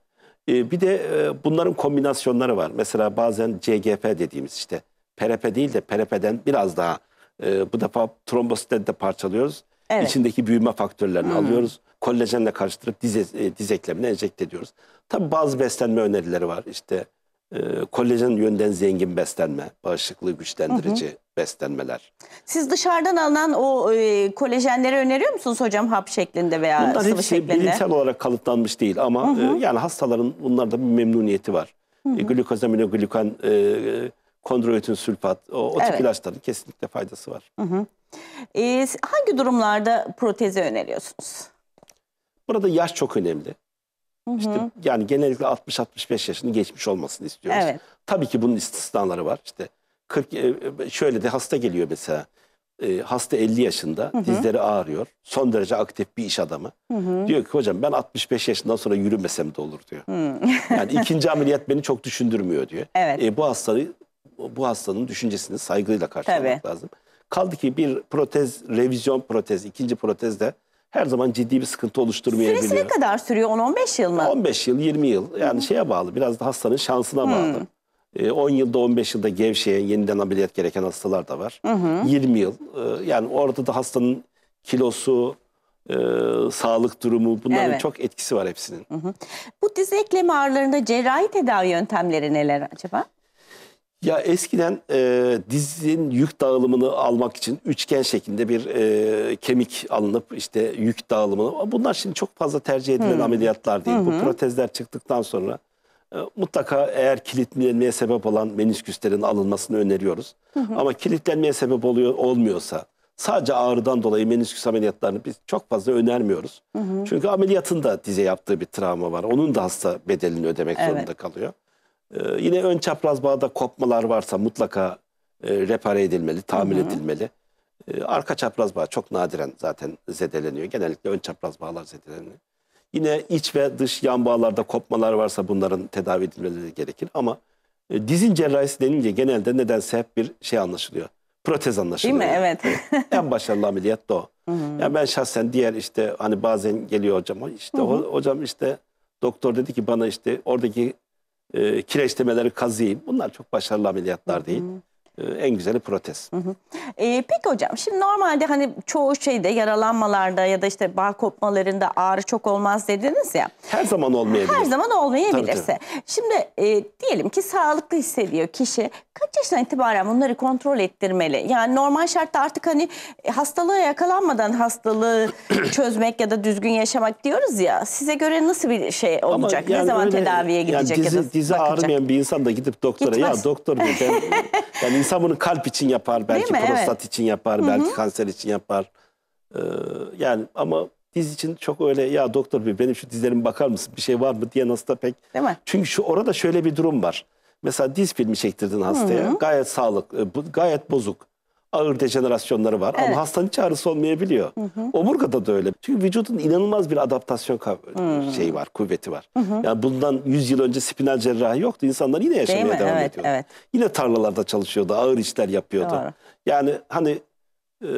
E, bir de e, bunların kombinasyonları var. Mesela bazen CGP dediğimiz işte PRP değil de PRP'den biraz daha e, bu defa trombositleri de parçalıyoruz. Evet. İçindeki büyüme faktörlerini hmm. alıyoruz. Kollajenle karıştırıp diz, e, diz eklemine enjekte ediyoruz. Tabi bazı beslenme önerileri var. İşte e, kolajen yönden zengin beslenme, bağışıklığı güçlendirici hı beslenmeler. Siz dışarıdan alınan o e, kolajenleri öneriyor musunuz hocam hap şeklinde veya Bunlar sıvı şeklinde? Bunlar bilimsel olarak kalıtlanmış değil ama hı E, yani hastaların bunlarda bir memnuniyeti var. Hı e, hı. E, glukozaminoglikan e, kondroitin sülfat o, o tip Evet. ilaçların kesinlikle faydası var. Ee, hangi durumlarda protezi öneriyorsunuz? Burada yaş çok önemli. İşte yani genellikle 60-65 yaşını geçmiş olmasını istiyoruz. Evet. Tabii ki bunun istisnaları var. İşte 40 e, e, şöyle de hasta geliyor mesela. E, hasta 50 yaşında dizleri ağrıyor. Son derece aktif bir iş adamı. Diyor ki hocam ben 65 yaşından sonra yürümesem de olur diyor. Yani ikinci ameliyat beni çok düşündürmüyor diyor. Evet. E, bu hastaları bu hastanın düşüncesini saygıyla karşılamak Tabii. lazım. Kaldı ki bir protez, revizyon protez, ikinci protez de her zaman ciddi bir sıkıntı oluşturmayabiliyor. Süresi ne kadar sürüyor? 10-15 yıl mı? 15 yıl, 20 yıl. Yani Hı. şeye bağlı. Biraz da hastanın şansına bağlı. Hı. E, 10 yılda 15 yılda gevşeyen, yeniden ameliyat gereken hastalar da var. Hı hı. 20 yıl. Ee, yani orada da hastanın kilosu, e, sağlık durumu bunların Evet. çok etkisi var hepsinin. Bu diz eklemi ağrılarında cerrahi tedavi yöntemleri neler acaba? Ya eskiden e, dizin yük dağılımını almak için üçgen şeklinde bir e, kemik alınıp işte yük dağılımını. Bunlar şimdi çok fazla tercih edilen hmm. ameliyatlar değil. Hı Bu protezler çıktıktan sonra e, mutlaka eğer kilitlenmeye sebep olan menisküslerin alınmasını öneriyoruz. Hı Ama kilitlenmeye sebep oluyor olmuyorsa sadece ağrıdan dolayı menisküs ameliyatlarını biz çok fazla önermiyoruz. Hı Çünkü ameliyatın da dize yaptığı bir travma var. Onun da hasta bedelini ödemek evet. zorunda kalıyor. Ee, yine ön çapraz bağda kopmalar varsa mutlaka e, repare edilmeli, tamir Hı-hı. edilmeli. Ee, arka çapraz bağ çok nadiren zaten zedeleniyor. Genellikle ön çapraz bağlar zedeleniyor. Yine iç ve dış yan bağlarda kopmalar varsa bunların tedavi edilmeleri gerekir. Ama e, dizin cerrahisi denince genelde nedense hep bir şey anlaşılıyor. Protez anlaşılıyor. Değil mi? Evet. evet. en başarılı ameliyat da o. Yani ben şahsen diğer işte hani bazen geliyor hocama işte hı hı. hocam işte doktor dedi ki bana işte oradaki e, kireçlemeleri kazıyım. Bunlar çok başarılı ameliyatlar değil. Hı hı. Değil. Ee, en güzeli protez. Hı hı. E, peki hocam şimdi normalde hani çoğu şeyde yaralanmalarda ya da işte bağ kopmalarında ağrı çok olmaz dediniz ya. Her zaman olmayabilir. Her zaman olmayabilirse. Tabii, tabii. Şimdi e, diyelim ki sağlıklı hissediyor kişi. Kaç yaşından itibaren bunları kontrol ettirmeli? Yani normal şartta artık hani e, hastalığa yakalanmadan hastalığı çözmek ya da düzgün yaşamak diyoruz ya. Size göre nasıl bir şey olacak? yani ne zaman öyle, tedaviye gidecek yani dizi, ya da dizi bakacak? ağrımayan bir insan da gidip doktora Gitmez. ya doktor ben yani İnsan bunu kalp için yapar, belki prostat Evet. için yapar, belki kanser için yapar. Ee, yani ama diz için çok öyle ya doktor bir benim şu dizlerim bakar mısın bir şey var mı diye hasta pek. Değil mi? Çünkü şu orada şöyle bir durum var. Mesela diz filmi çektirdin hastaya. Gayet sağlık, e, gayet bozuk ağır dejenerasyonları var evet. ama hastanın çağrısı olmayabiliyor. Hı hı. Omurgada da öyle. Çünkü vücudun inanılmaz bir adaptasyon şeyi var, kuvveti var. Hı hı. Yani bundan 100 yıl önce spinal cerrahi yoktu. İnsanlar yine yaşamaya devam evet, ediyordu. Evet. Yine tarlalarda çalışıyordu, ağır işler yapıyordu. Doğru. Yani hani e,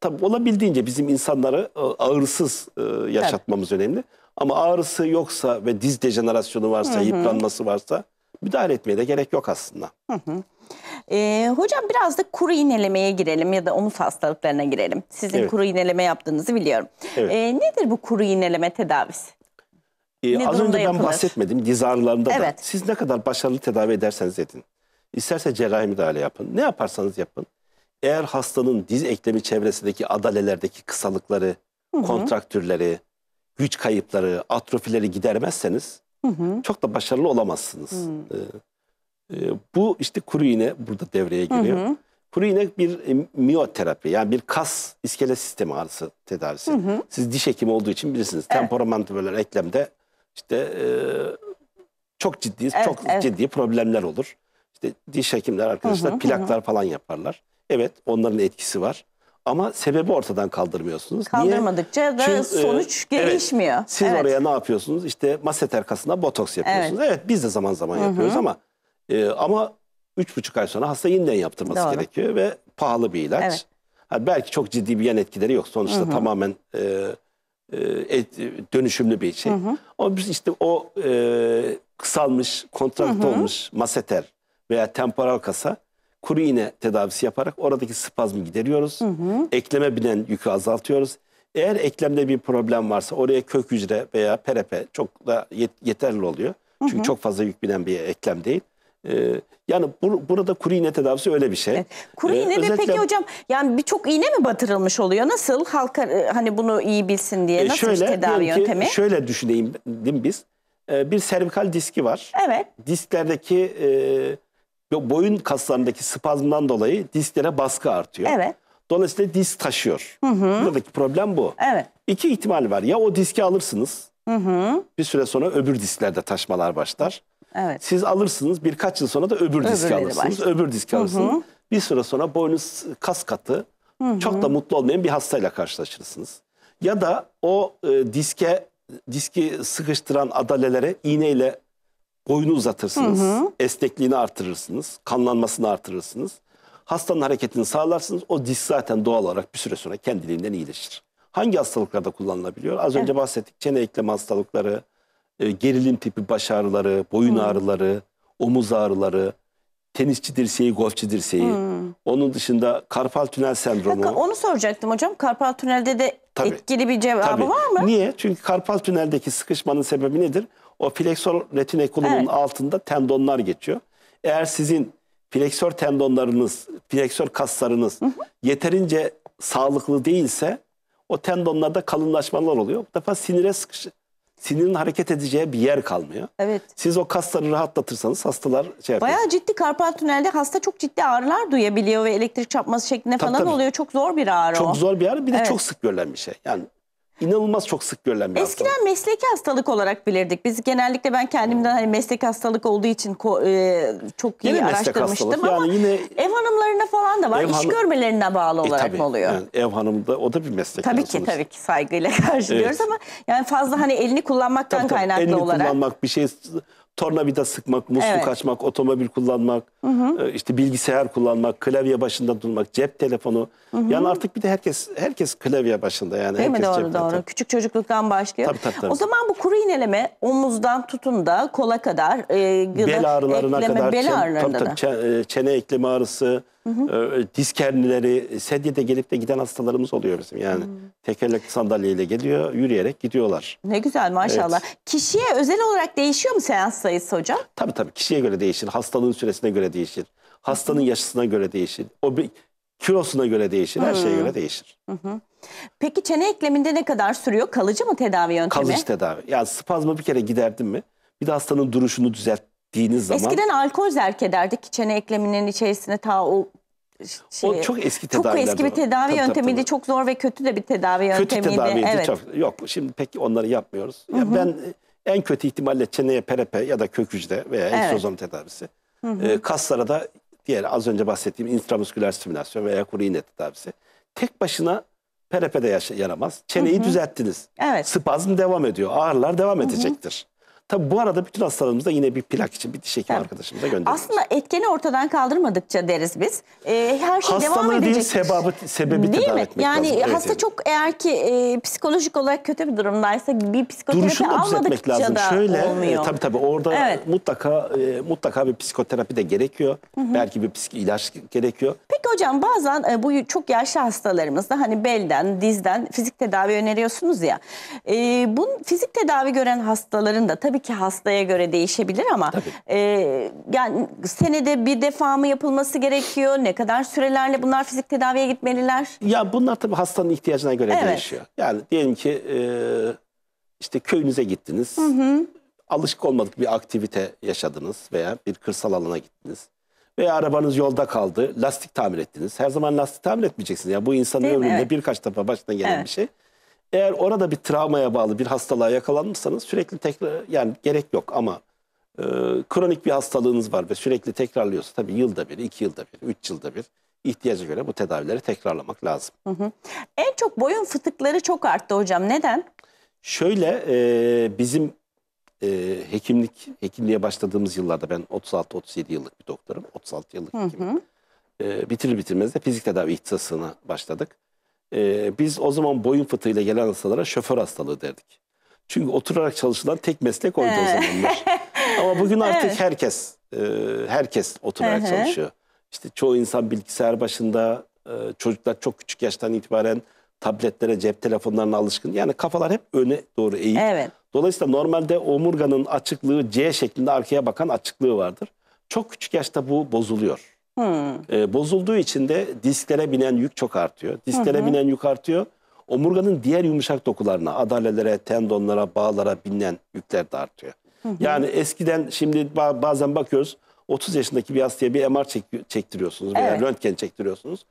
tabii olabildiğince bizim insanları e, ağırsız e, yaşatmamız evet. önemli. Ama ağrısı yoksa ve diz dejenerasyonu varsa, hı hı. yıpranması varsa müdahale etmeye de gerek yok aslında. Hı hı. Ee, hocam biraz da kuru iğnelemeye girelim ya da omuz hastalıklarına girelim. Sizin evet. kuru iğneleme yaptığınızı biliyorum. Evet. Ee, nedir bu kuru iğneleme tedavisi? Ee, az önce ben yapılır? bahsetmedim diz ağrılarında evet. da. Siz ne kadar başarılı tedavi ederseniz edin. İsterse cerrahi müdahale yapın. Ne yaparsanız yapın. Eğer hastanın diz eklemi çevresindeki adalelerdeki kısalıkları, Hı -hı. kontraktürleri, güç kayıpları, atrofileri gidermezseniz Hı -hı. çok da başarılı olamazsınız. Hı -hı. Ee, e, bu işte kuru iğne burada devreye giriyor. Hı hı. Kuru iğne bir e, miyoterapi yani bir kas iskelet sistemi ağrısı tedavisi. Hı hı. Siz diş hekimi olduğu için bilirsiniz. Evet. Temporomantiböler eklemde işte e, çok ciddi evet, çok evet. ciddi problemler olur. İşte diş hekimler arkadaşlar hı hı, plaklar hı. falan yaparlar. Evet onların etkisi var. Ama sebebi ortadan kaldırmıyorsunuz. Kaldırmadıkça Niye? da Çünkü, e, sonuç e, gelişmiyor. Evet, siz evet. oraya ne yapıyorsunuz? İşte maseter kasına botoks yapıyorsunuz. Evet, evet biz de zaman zaman hı hı. yapıyoruz ama e, ama 3,5 ay sonra hasta yeniden yaptırması Doğru. gerekiyor ve pahalı bir ilaç. Evet. Ha, belki çok ciddi bir yan etkileri yok. Sonuçta hı hı. tamamen e, e, dönüşümlü bir şey. Hı hı. Ama biz işte o e, kısalmış, kontrakt olmuş maseter veya temporal kasa kuru iğne tedavisi yaparak oradaki spazmı gideriyoruz. Hı hı. Ekleme binen yükü azaltıyoruz. Eğer eklemde bir problem varsa oraya kök hücre veya perepe çok da yet yeterli oluyor. Çünkü hı hı. çok fazla yük binen bir eklem değil. Ee, yani bu, burada kuru iğne tedavisi öyle bir şey. Evet. Kuru ee, iğne ee, mi özellikle, peki hocam? Yani birçok iğne mi batırılmış oluyor? Nasıl halka e, hani bunu iyi bilsin diye e, nasıl şöyle, bir tedavi ki, yöntemi? Şöyle düşüneyim biz. Ee, bir servikal diski var. Evet. Disklerdeki e, boyun kaslarındaki spazmdan dolayı disklere baskı artıyor. Evet. Dolayısıyla disk taşıyor. Hı hı. Buradaki problem bu. Evet. İki ihtimal var. Ya o diski alırsınız. Hı hı. Bir süre sonra öbür disklerde taşmalar başlar. Evet. Siz alırsınız birkaç yıl sonra da öbür diski alırsınız. başlıyor. Öbür diski alırsınız. Bir süre sonra boynuz kas katı çok da mutlu olmayan bir hastayla karşılaşırsınız. Ya da o e, diske diski sıkıştıran adalelere iğneyle boynu uzatırsınız. Esnekliğini artırırsınız. Kanlanmasını artırırsınız. Hastanın hareketini sağlarsınız. O disk zaten doğal olarak bir süre sonra kendiliğinden iyileşir. Hangi hastalıklarda kullanılabiliyor? Az önce bahsettik. Çene eklemi hastalıkları, ee, gerilim tipi baş ağrıları, boyun hmm. ağrıları, omuz ağrıları, tenisçi dirseği, golfçi dirseği. Hmm. Onun dışında karpal tünel sendromu. Bakın onu soracaktım hocam. Karpal tünelde de tabii, etkili bir cevabı tabii. var mı? Niye? Çünkü karpal tüneldeki sıkışmanın sebebi nedir? O fleksor retinekulumun evet. altında tendonlar geçiyor. Eğer sizin fleksor tendonlarınız, fleksor kaslarınız hı hı. yeterince sağlıklı değilse o tendonlarda kalınlaşmalar oluyor. Bu defa sinire sıkış, sinirin hareket edeceği bir yer kalmıyor. Evet. Siz o kasları rahatlatırsanız hastalar şey yapıyor. Bayağı ciddi karpal tünelde hasta çok ciddi ağrılar duyabiliyor ve elektrik çarpması şeklinde tabii, falan tabii. oluyor. Çok zor bir ağrı çok o. Çok zor bir ağrı bir de evet. çok sık görülen bir şey. Yani inanılmaz çok sık görülen bir Eskiden hastalık. mesleki hastalık olarak bilirdik. Biz genellikle ben kendimden hani meslek hastalık olduğu için e, çok iyi Yine araştırmıştım hastalık. ama yine ev hanımlarına falan da var. Ev İş hanım- görmelerine bağlı E, olarak tabii, oluyor? yani ev hanımı da o da bir meslek. Tabii yani ki sonuçta. tabii ki saygıyla karşılıyoruz Evet. ama yani fazla hani elini kullanmaktan Tabii, tabii. kaynaklı Elini olarak. kullanmak bir şey tornavida sıkmak, musluk evet. açmak, otomobil kullanmak, hı hı. E, işte bilgisayar kullanmak, klavye başında durmak, cep telefonu. Hı hı. Yani artık bir de herkes herkes klavye başında yani. Değil mi doğru cepte, doğru. Küçük çocukluktan başlıyor. Tabii, tabii, tabii. O zaman bu kuru iğneleme omuzdan tutun da kola kadar, e, gıda, bel ağrılarına ekleme, kadar, bel ağrılarına tabii, tabii, da. çene e, ekleme ağrısı, Hı ee, hı. E, diz kendileri e, sedyede gelip de giden hastalarımız oluyor bizim. Yani hı. Hmm. tekerlekli sandalyeyle geliyor, yürüyerek gidiyorlar. Ne güzel maşallah. Evet. Kişiye özel olarak değişiyor mu seans sayısı hocam? Tabii tabii kişiye göre değişir, hastalığın süresine göre değişir. Hastanın yaşısına göre değişir. O bir kilosuna göre değişir, her şeye göre değişir. Hı Peki çene ekleminde ne kadar sürüyor? Kalıcı mı tedavi yöntemi? Kalıcı tedavi. Yani spazma bir kere giderdim mi? Bir de hastanın duruşunu düzelt, ettiğiniz zaman... Eskiden alkol zerk ederdik çene ekleminin içerisine ta o şey, o çok eski tedaviler. Çok eski bir tedavi tabii, yöntemiydi. Tabii, tabii. Çok zor ve kötü de bir tedavi yöntemiydi. Kötü tedaviydi. Evet. Çok, yok şimdi pek onları yapmıyoruz. Hı -hı. Yani ben e, en kötü ihtimalle çeneye perepe ya da kök hücre veya evet. ekstrozom tedavisi. Hı hı. E, kaslara da diğer az önce bahsettiğim intramusküler stimülasyon veya kuru iğne tedavisi. Tek başına perepe de yaramaz. Çeneyi hı hı. düzelttiniz. Evet. Spazm devam ediyor. Ağrılar devam hı hı. edecektir. Tabi bu arada bütün hastalarımızda yine bir plak için bir diş hekimi arkadaşımıza gönderiyoruz. Aslında etkeni ortadan kaldırmadıkça deriz biz. E, her şey Hastalığı devam edecek. değil sebabı, sebebi değil mi? Yani lazım. Evet, hasta evet. çok eğer ki e, psikolojik olarak kötü bir durumdaysa bir psikoterapi da almadıkça lazım. da Şöyle e, olmuyor. e, tabii tabii orada Evet. mutlaka e, mutlaka bir psikoterapi de gerekiyor. Belki bir psik- ilaç gerekiyor. Peki hocam bazen e, bu çok yaşlı hastalarımızda hani belden, dizden fizik tedavi öneriyorsunuz ya. E, bunun fizik tedavi gören hastaların da tabii tabii ki hastaya göre değişebilir ama e, yani senede bir defa mı yapılması gerekiyor? Ne kadar sürelerle bunlar fizik tedaviye gitmeliler? Ya bunlar tabii hastanın ihtiyacına göre evet. değişiyor. Yani diyelim ki e, işte köyünüze gittiniz. Hı hı. Alışık olmadık bir aktivite yaşadınız veya bir kırsal alana gittiniz. Veya arabanız yolda kaldı, lastik tamir ettiniz. Her zaman lastik tamir etmeyeceksiniz. Ya yani bu insanın ömründe evet. birkaç defa başına gelen evet. bir şey. Eğer orada bir travmaya bağlı bir hastalığa yakalanmışsanız sürekli tekrar yani gerek yok ama e, kronik bir hastalığınız var ve sürekli tekrarlıyorsa tabii yılda bir, iki yılda bir, üç yılda bir ihtiyacı göre bu tedavileri tekrarlamak lazım. Hı hı. En çok boyun fıtıkları çok arttı hocam. Neden? Şöyle e, bizim e, hekimlik hekimliğe başladığımız yıllarda ben 36-37 yıllık bir doktorum. 36 yıllık hekim hı. E, bitirir bitirmez de fizik tedavi ihtisasına başladık. Ee, biz o zaman boyun fıtığıyla gelen hastalara şoför hastalığı derdik. Çünkü oturarak çalışılan tek meslek oydu o zamanlar. Ama bugün artık evet. herkes e, herkes oturarak çalışıyor. İşte çoğu insan bilgisayar başında, e, çocuklar çok küçük yaştan itibaren tabletlere, cep telefonlarına alışkın. Yani kafalar hep öne doğru eğik. Evet. Dolayısıyla normalde omurganın açıklığı C şeklinde arkaya bakan açıklığı vardır. Çok küçük yaşta bu bozuluyor. E, bozulduğu için de disklere binen yük çok artıyor. Disklere hı hı. binen yük artıyor. Omurganın diğer yumuşak dokularına, adalelere, tendonlara, bağlara binen yükler de artıyor. Hı hı. Yani eskiden şimdi bazen bakıyoruz 30 yaşındaki bir hastaya bir MR çek çektiriyorsunuz veya evet. röntgen çektiriyorsunuz.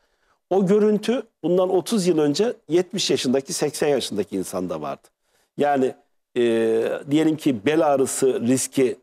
O görüntü bundan 30 yıl önce 70 yaşındaki 80 yaşındaki insanda vardı. Yani e, diyelim ki bel ağrısı riski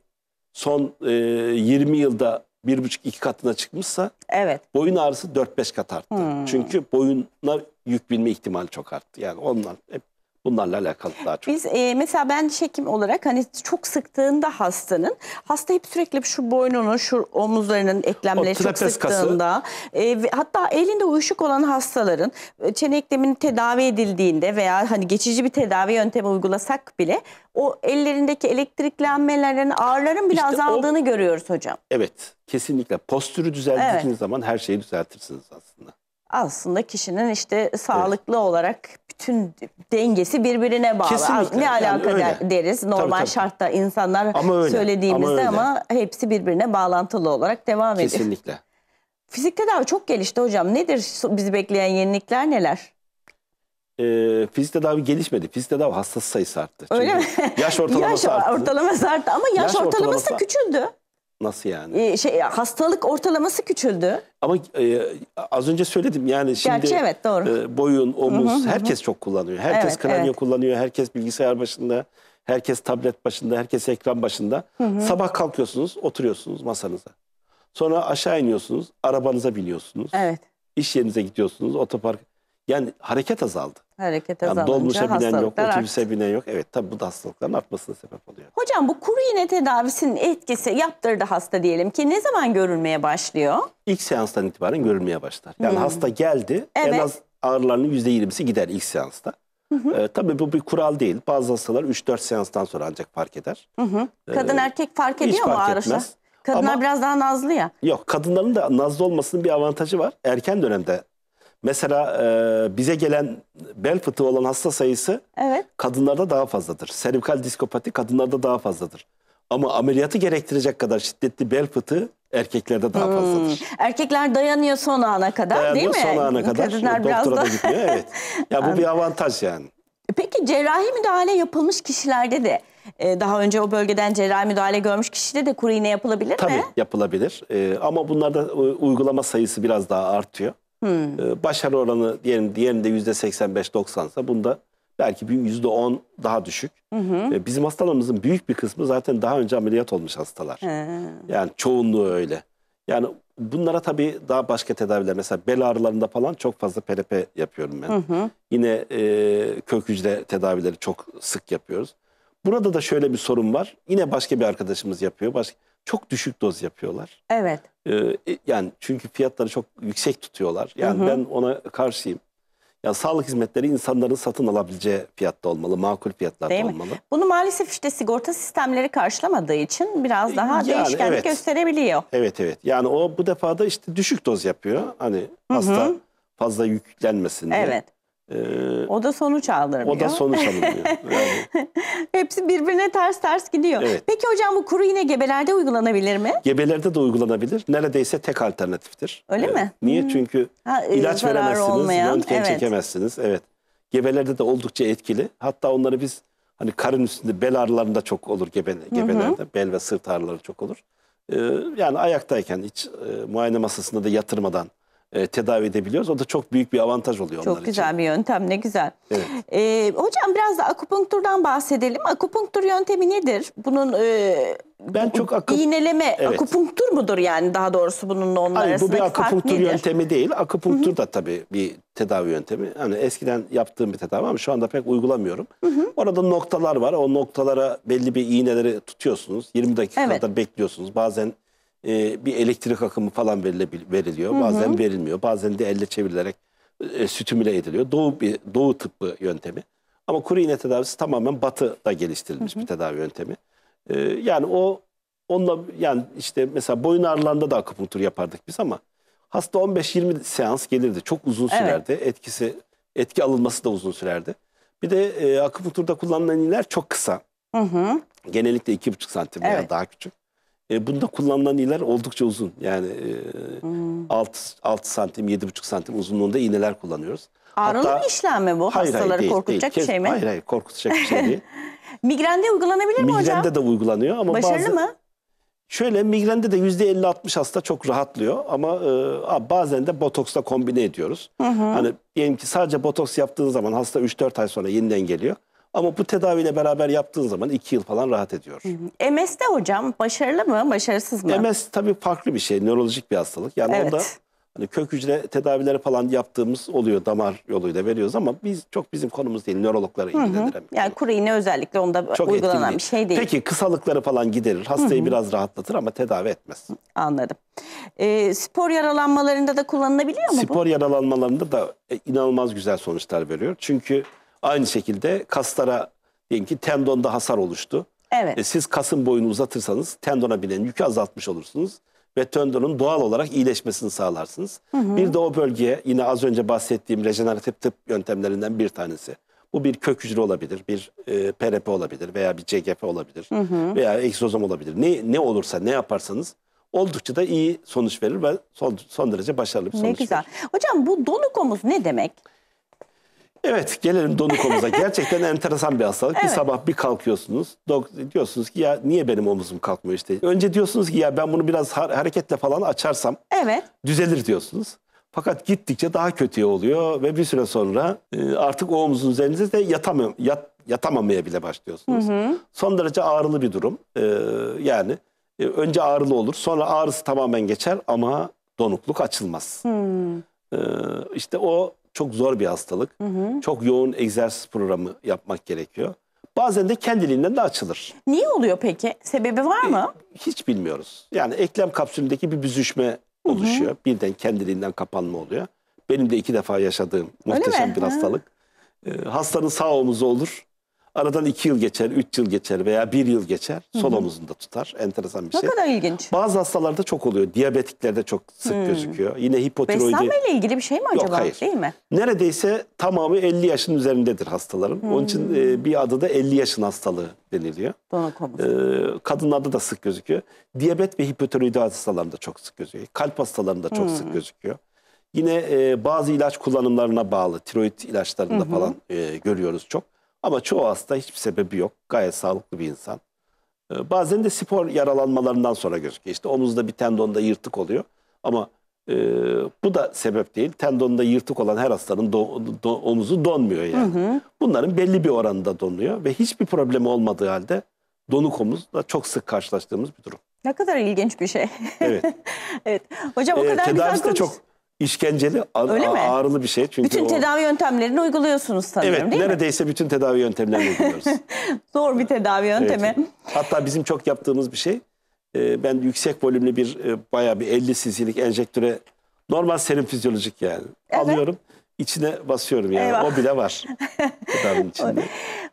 son e, 20 yılda bir buçuk iki katına çıkmışsa evet. boyun ağrısı dört beş kat arttı. Hmm. Çünkü boyuna yük binme ihtimali çok arttı. Yani onlar hep Bunlarla alakalı daha çok. Biz e, mesela ben diş olarak hani çok sıktığında hastanın hasta hep sürekli şu boynunun şu omuzlarının eklemleri çok sıktığında e, ve hatta elinde uyuşuk olan hastaların e, çene ekleminin tedavi edildiğinde veya hani geçici bir tedavi yöntemi uygulasak bile o ellerindeki elektriklenmelerin ağrıların bile işte azaldığını o, görüyoruz hocam. Evet kesinlikle postürü düzelttiğiniz evet. zaman her şeyi düzeltirsiniz aslında aslında kişinin işte sağlıklı evet. olarak bütün dengesi birbirine bağlı. Kesinlikle. Ne alaka öyle. deriz normal tabii, tabii. şartta insanlar ama söylediğimizde ama, ama hepsi birbirine bağlantılı olarak devam ediyor. Kesinlikle. Fizikte daha çok gelişti hocam. Nedir bizi bekleyen yenilikler neler? e, ee, fizik tedavi gelişmedi. Fizik tedavi hastası sayısı arttı. Öyle mi? Yaş ortalaması yaş arttı. ortalaması arttı ama yaş, yaş ortalaması, ortalaması küçüldü. Nasıl yani? Ee, şey, hastalık ortalaması küçüldü. Ama e, az önce söyledim yani şimdi Gerçi evet, doğru. e, boyun, omuz Hı hı hı. herkes çok kullanıyor. Herkes Evet, klavye evet. kullanıyor, herkes bilgisayar başında, herkes tablet başında, herkes ekran başında. Sabah kalkıyorsunuz, oturuyorsunuz masanıza. Sonra aşağı iniyorsunuz, arabanıza biniyorsunuz. Evet. İş yerinize gidiyorsunuz, otopark. Yani hareket azaldı. Harekete yani dolmuşa binen yok, otobüse arttı. binen yok. Evet tabii bu da hastalıkların artmasına sebep oluyor. Hocam bu kuru iğne tedavisinin etkisi yaptırdı hasta diyelim ki ne zaman görülmeye başlıyor? İlk seanstan itibaren görülmeye başlar. Yani hmm. hasta geldi evet. en az ağrılarının %20'si gider ilk seansta. Ee, tabii bu bir kural değil. Bazı hastalar 3-4 seanstan sonra ancak fark eder. Hı hı. Ee, Kadın ee, erkek fark ediyor mu fark ağrısı? Kadınlar Ama, biraz daha nazlı ya. Yok kadınların da nazlı olmasının bir avantajı var. Erken dönemde Mesela e, bize gelen bel fıtığı olan hasta sayısı evet. kadınlarda daha fazladır. Servikal diskopati kadınlarda daha fazladır. Ama ameliyatı gerektirecek kadar şiddetli bel fıtığı erkeklerde daha hmm. fazladır. Erkekler dayanıyor son ana kadar dayanıyor değil mi? Dayanıyor son ana kadar. Kadınlar biraz da... da gitmiyor evet. Ya bu bir avantaj yani. Peki cerrahi müdahale yapılmış kişilerde de e, daha önce o bölgeden cerrahi müdahale görmüş kişide de kuru iğne yapılabilir Tabii, mi? Tabii yapılabilir ee, ama bunlarda e, uygulama sayısı biraz daha artıyor. Hmm. E, başarı oranı diyelim yüzde %85-90 ise bunda belki bir %10 daha düşük. Hı ee, bizim hastalarımızın büyük bir kısmı zaten daha önce ameliyat olmuş hastalar. He. Yani çoğunluğu öyle. Yani bunlara tabii daha başka tedaviler mesela bel ağrılarında falan çok fazla PRP yapıyorum ben. Hı Yine e, kök hücre tedavileri çok sık yapıyoruz. Burada da şöyle bir sorun var. Yine başka bir arkadaşımız yapıyor. Başka, çok düşük doz yapıyorlar. Evet. Ee, e, yani çünkü fiyatları çok yüksek tutuyorlar. Yani hı hı. ben ona karşıyım. Yani sağlık hizmetleri insanların satın alabileceği fiyatta olmalı, makul fiyatlarda Değil mi? olmalı. Bunu maalesef işte sigorta sistemleri karşılamadığı için biraz e, daha yani, değişkenlik evet. gösterebiliyor. Evet evet. Yani o bu defa da işte düşük doz yapıyor. Hani Hı -hı. hasta fazla yüklenmesin diye. Evet. Ee, o da sonuç aldırmıyor. O da sonuç alınmıyor. Yani. Hepsi birbirine ters ters gidiyor. Evet. Peki hocam bu kuru iğne gebelerde uygulanabilir mi? Gebelerde de uygulanabilir. Neredeyse tek alternatiftir. Öyle ee, mi? Niye? Hmm. Çünkü ha, e, ilaç veremezsiniz, olmayan. röntgen evet. çekemezsiniz. Evet. Gebelerde de oldukça etkili. Hatta onları biz hani karın üstünde bel ağrılarında çok olur gebe, gebelerde. Hı hı. Bel ve sırt ağrıları çok olur. Ee, yani ayaktayken hiç e, muayene masasında da yatırmadan e, tedavi edebiliyoruz. O da çok büyük bir avantaj oluyor çok onlar için. Çok güzel bir yöntem ne güzel. Evet. E, hocam biraz da akupunkturdan bahsedelim. Akupunktur yöntemi nedir? Bunun e, ben çok akı... iğneleme evet. akupunktur mudur yani daha doğrusu bununla onun Hayır, arasındaki fark nedir? Bu bir akupunktur yöntemi değil. Akupunktur Hı -hı. da tabii bir tedavi yöntemi. Yani eskiden yaptığım bir tedavi ama şu anda pek uygulamıyorum. Hı -hı. Orada noktalar var. O noktalara belli bir iğneleri tutuyorsunuz. 20 dakika evet. kadar bekliyorsunuz. Bazen e, bir elektrik akımı falan veriliyor. Hı hı. Bazen verilmiyor. Bazen de elle çevrilerek e, sütümüle ediliyor. Doğu bir doğu tıbbı yöntemi. Ama kuru iğne tedavisi tamamen batıda geliştirilmiş hı hı. bir tedavi yöntemi. E, yani o onunla yani işte mesela boyun ağrılarında da akupunktur yapardık biz ama hasta 15-20 seans gelirdi. Çok uzun sürerdi. Evet. Etkisi etki alınması da uzun sürerdi. Bir de e, akupunkturda kullanılan iğneler çok kısa. Hı hı. Genellikle 2,5 santim evet. veya daha küçük. E, bunda kullanılan iğneler oldukça uzun. Yani e, hmm. 6, 6 santim, 7,5 santim uzunluğunda iğneler kullanıyoruz. Ağrılı Hatta, bir işlem mi bu? Hayır, Hastaları değil, korkutacak değil. bir şey mi? Hayır hayır korkutacak bir şey değil. migrende uygulanabilir mi Migrende hocam? Migrende de uygulanıyor ama Başarılı bazı... mı? Şöyle migrende de %50-60 hasta çok rahatlıyor ama e, bazen de botoksla kombine ediyoruz. Hı hı. Hani diyelim ki sadece botoks yaptığın zaman hasta 3-4 ay sonra yeniden geliyor. Ama bu tedaviyle beraber yaptığın zaman iki yıl falan rahat ediyor. MS'de hocam başarılı mı, başarısız mı? MS tabii farklı bir şey, nörolojik bir hastalık. Yani evet. onda hani kök hücre tedavileri falan yaptığımız oluyor, damar yoluyla veriyoruz ama biz çok bizim konumuz değil, nörologlara ilgilenir. Yani kuru iğne özellikle onda çok uygulanan etkili. bir şey değil. Peki kısalıkları falan giderir, hastayı Hı-hı. biraz rahatlatır ama tedavi etmez. Anladım. E, spor yaralanmalarında da kullanılabiliyor mu Spor bu? yaralanmalarında da e, inanılmaz güzel sonuçlar veriyor. Çünkü Aynı şekilde kaslara diyelim ki tendonda hasar oluştu. Evet. E, siz kasın boyunu uzatırsanız tendona binen yükü azaltmış olursunuz ve tendonun doğal olarak iyileşmesini sağlarsınız. Hı hı. Bir de o bölgeye yine az önce bahsettiğim rejeneratif tıp yöntemlerinden bir tanesi. Bu bir kök hücre olabilir, bir e, PRP olabilir veya bir CGP olabilir hı hı. veya egzozom olabilir. Ne, ne olursa ne yaparsanız oldukça da iyi sonuç verir ve son, son derece başarılı bir sonuç Ne güzel. Verir. Hocam bu donukomuz ne demek? Evet gelelim donuk komuza. Gerçekten enteresan bir hastalık. Evet. Bir sabah bir kalkıyorsunuz. Diyorsunuz ki ya niye benim omuzum kalkmıyor işte. Önce diyorsunuz ki ya ben bunu biraz hareketle falan açarsam evet. düzelir diyorsunuz. Fakat gittikçe daha kötüye oluyor ve bir süre sonra e, artık o omuzun üzerinde de yatamam, yat, yatamamaya bile başlıyorsunuz. Hı hı. Son derece ağrılı bir durum. Ee, yani e, önce ağrılı olur sonra ağrısı tamamen geçer ama donukluk açılmaz. Hı. Ee, işte o çok zor bir hastalık. Hı hı. Çok yoğun egzersiz programı yapmak gerekiyor. Bazen de kendiliğinden de açılır. Niye oluyor peki? Sebebi var e, mı? E, hiç bilmiyoruz. Yani eklem kapsülündeki bir büzüşme oluşuyor. Hı hı. Birden kendiliğinden kapanma oluyor. Benim de iki defa yaşadığım muhteşem bir hastalık. E, hastanın sağ omuzu olur. Aradan iki yıl geçer, üç yıl geçer veya bir yıl geçer. Sol omuzunda tutar. Enteresan bir ne şey. Ne kadar ilginç. Bazı hastalarda çok oluyor. Diyabetiklerde çok sık hmm. gözüküyor. Yine hipotiroidi. Beslenmeyle ilgili bir şey mi acaba? Yok hayır. Değil mi? Neredeyse tamamı 50 yaşın üzerindedir hastaların. Hmm. Onun için hmm. e, bir adı da 50 yaşın hastalığı deniliyor. E, kadınlarda da sık gözüküyor. Diyabet ve hipotiroidi hastalarında çok sık gözüküyor. Kalp hastalarında çok hmm. sık gözüküyor. Yine e, bazı ilaç kullanımlarına bağlı, tiroid ilaçlarında hı hı. falan e, görüyoruz çok. Ama çoğu hasta hiçbir sebebi yok. Gayet sağlıklı bir insan. E, bazen de spor yaralanmalarından sonra gözüküyor. İşte omuzda bir tendonda yırtık oluyor. Ama e, bu da sebep değil. Tendonda yırtık olan her hastanın do, do, omuzu donmuyor yani. Hı hı. Bunların belli bir oranında donuyor ve hiçbir problemi olmadığı halde donuk da çok sık karşılaştığımız bir durum. Ne kadar ilginç bir şey. Evet. evet. Hocam o ee, kadar güzel konuş... çok işkenceli, Öyle mi? ağrılı bir şey. Çünkü Bütün o... tedavi yöntemlerini uyguluyorsunuz sanırım evet, değil mi? Evet, neredeyse bütün tedavi yöntemlerini uyguluyoruz. Zor bir tedavi yöntemi. Evet. Hatta bizim çok yaptığımız bir şey, e, ben yüksek volümlü bir e, bayağı bir 50 cc'lik enjektöre normal serum fizyolojik yani evet. alıyorum içine basıyorum yani. Eyvah. O bile var. Tedavinin içinde.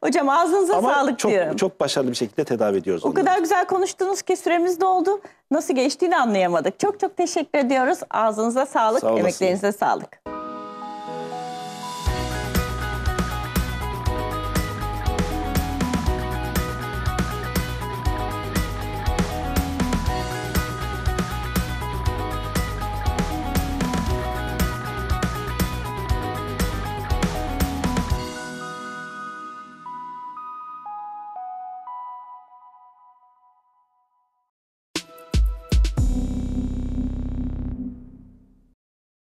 Hocam ağzınıza Ama sağlık çok, diyorum. çok başarılı bir şekilde tedavi ediyoruz. O onları. kadar güzel konuştunuz ki süremiz doldu. Nasıl geçtiğini anlayamadık. Çok çok teşekkür ediyoruz. Ağzınıza sağlık, Sağ emeklerinize sağlık.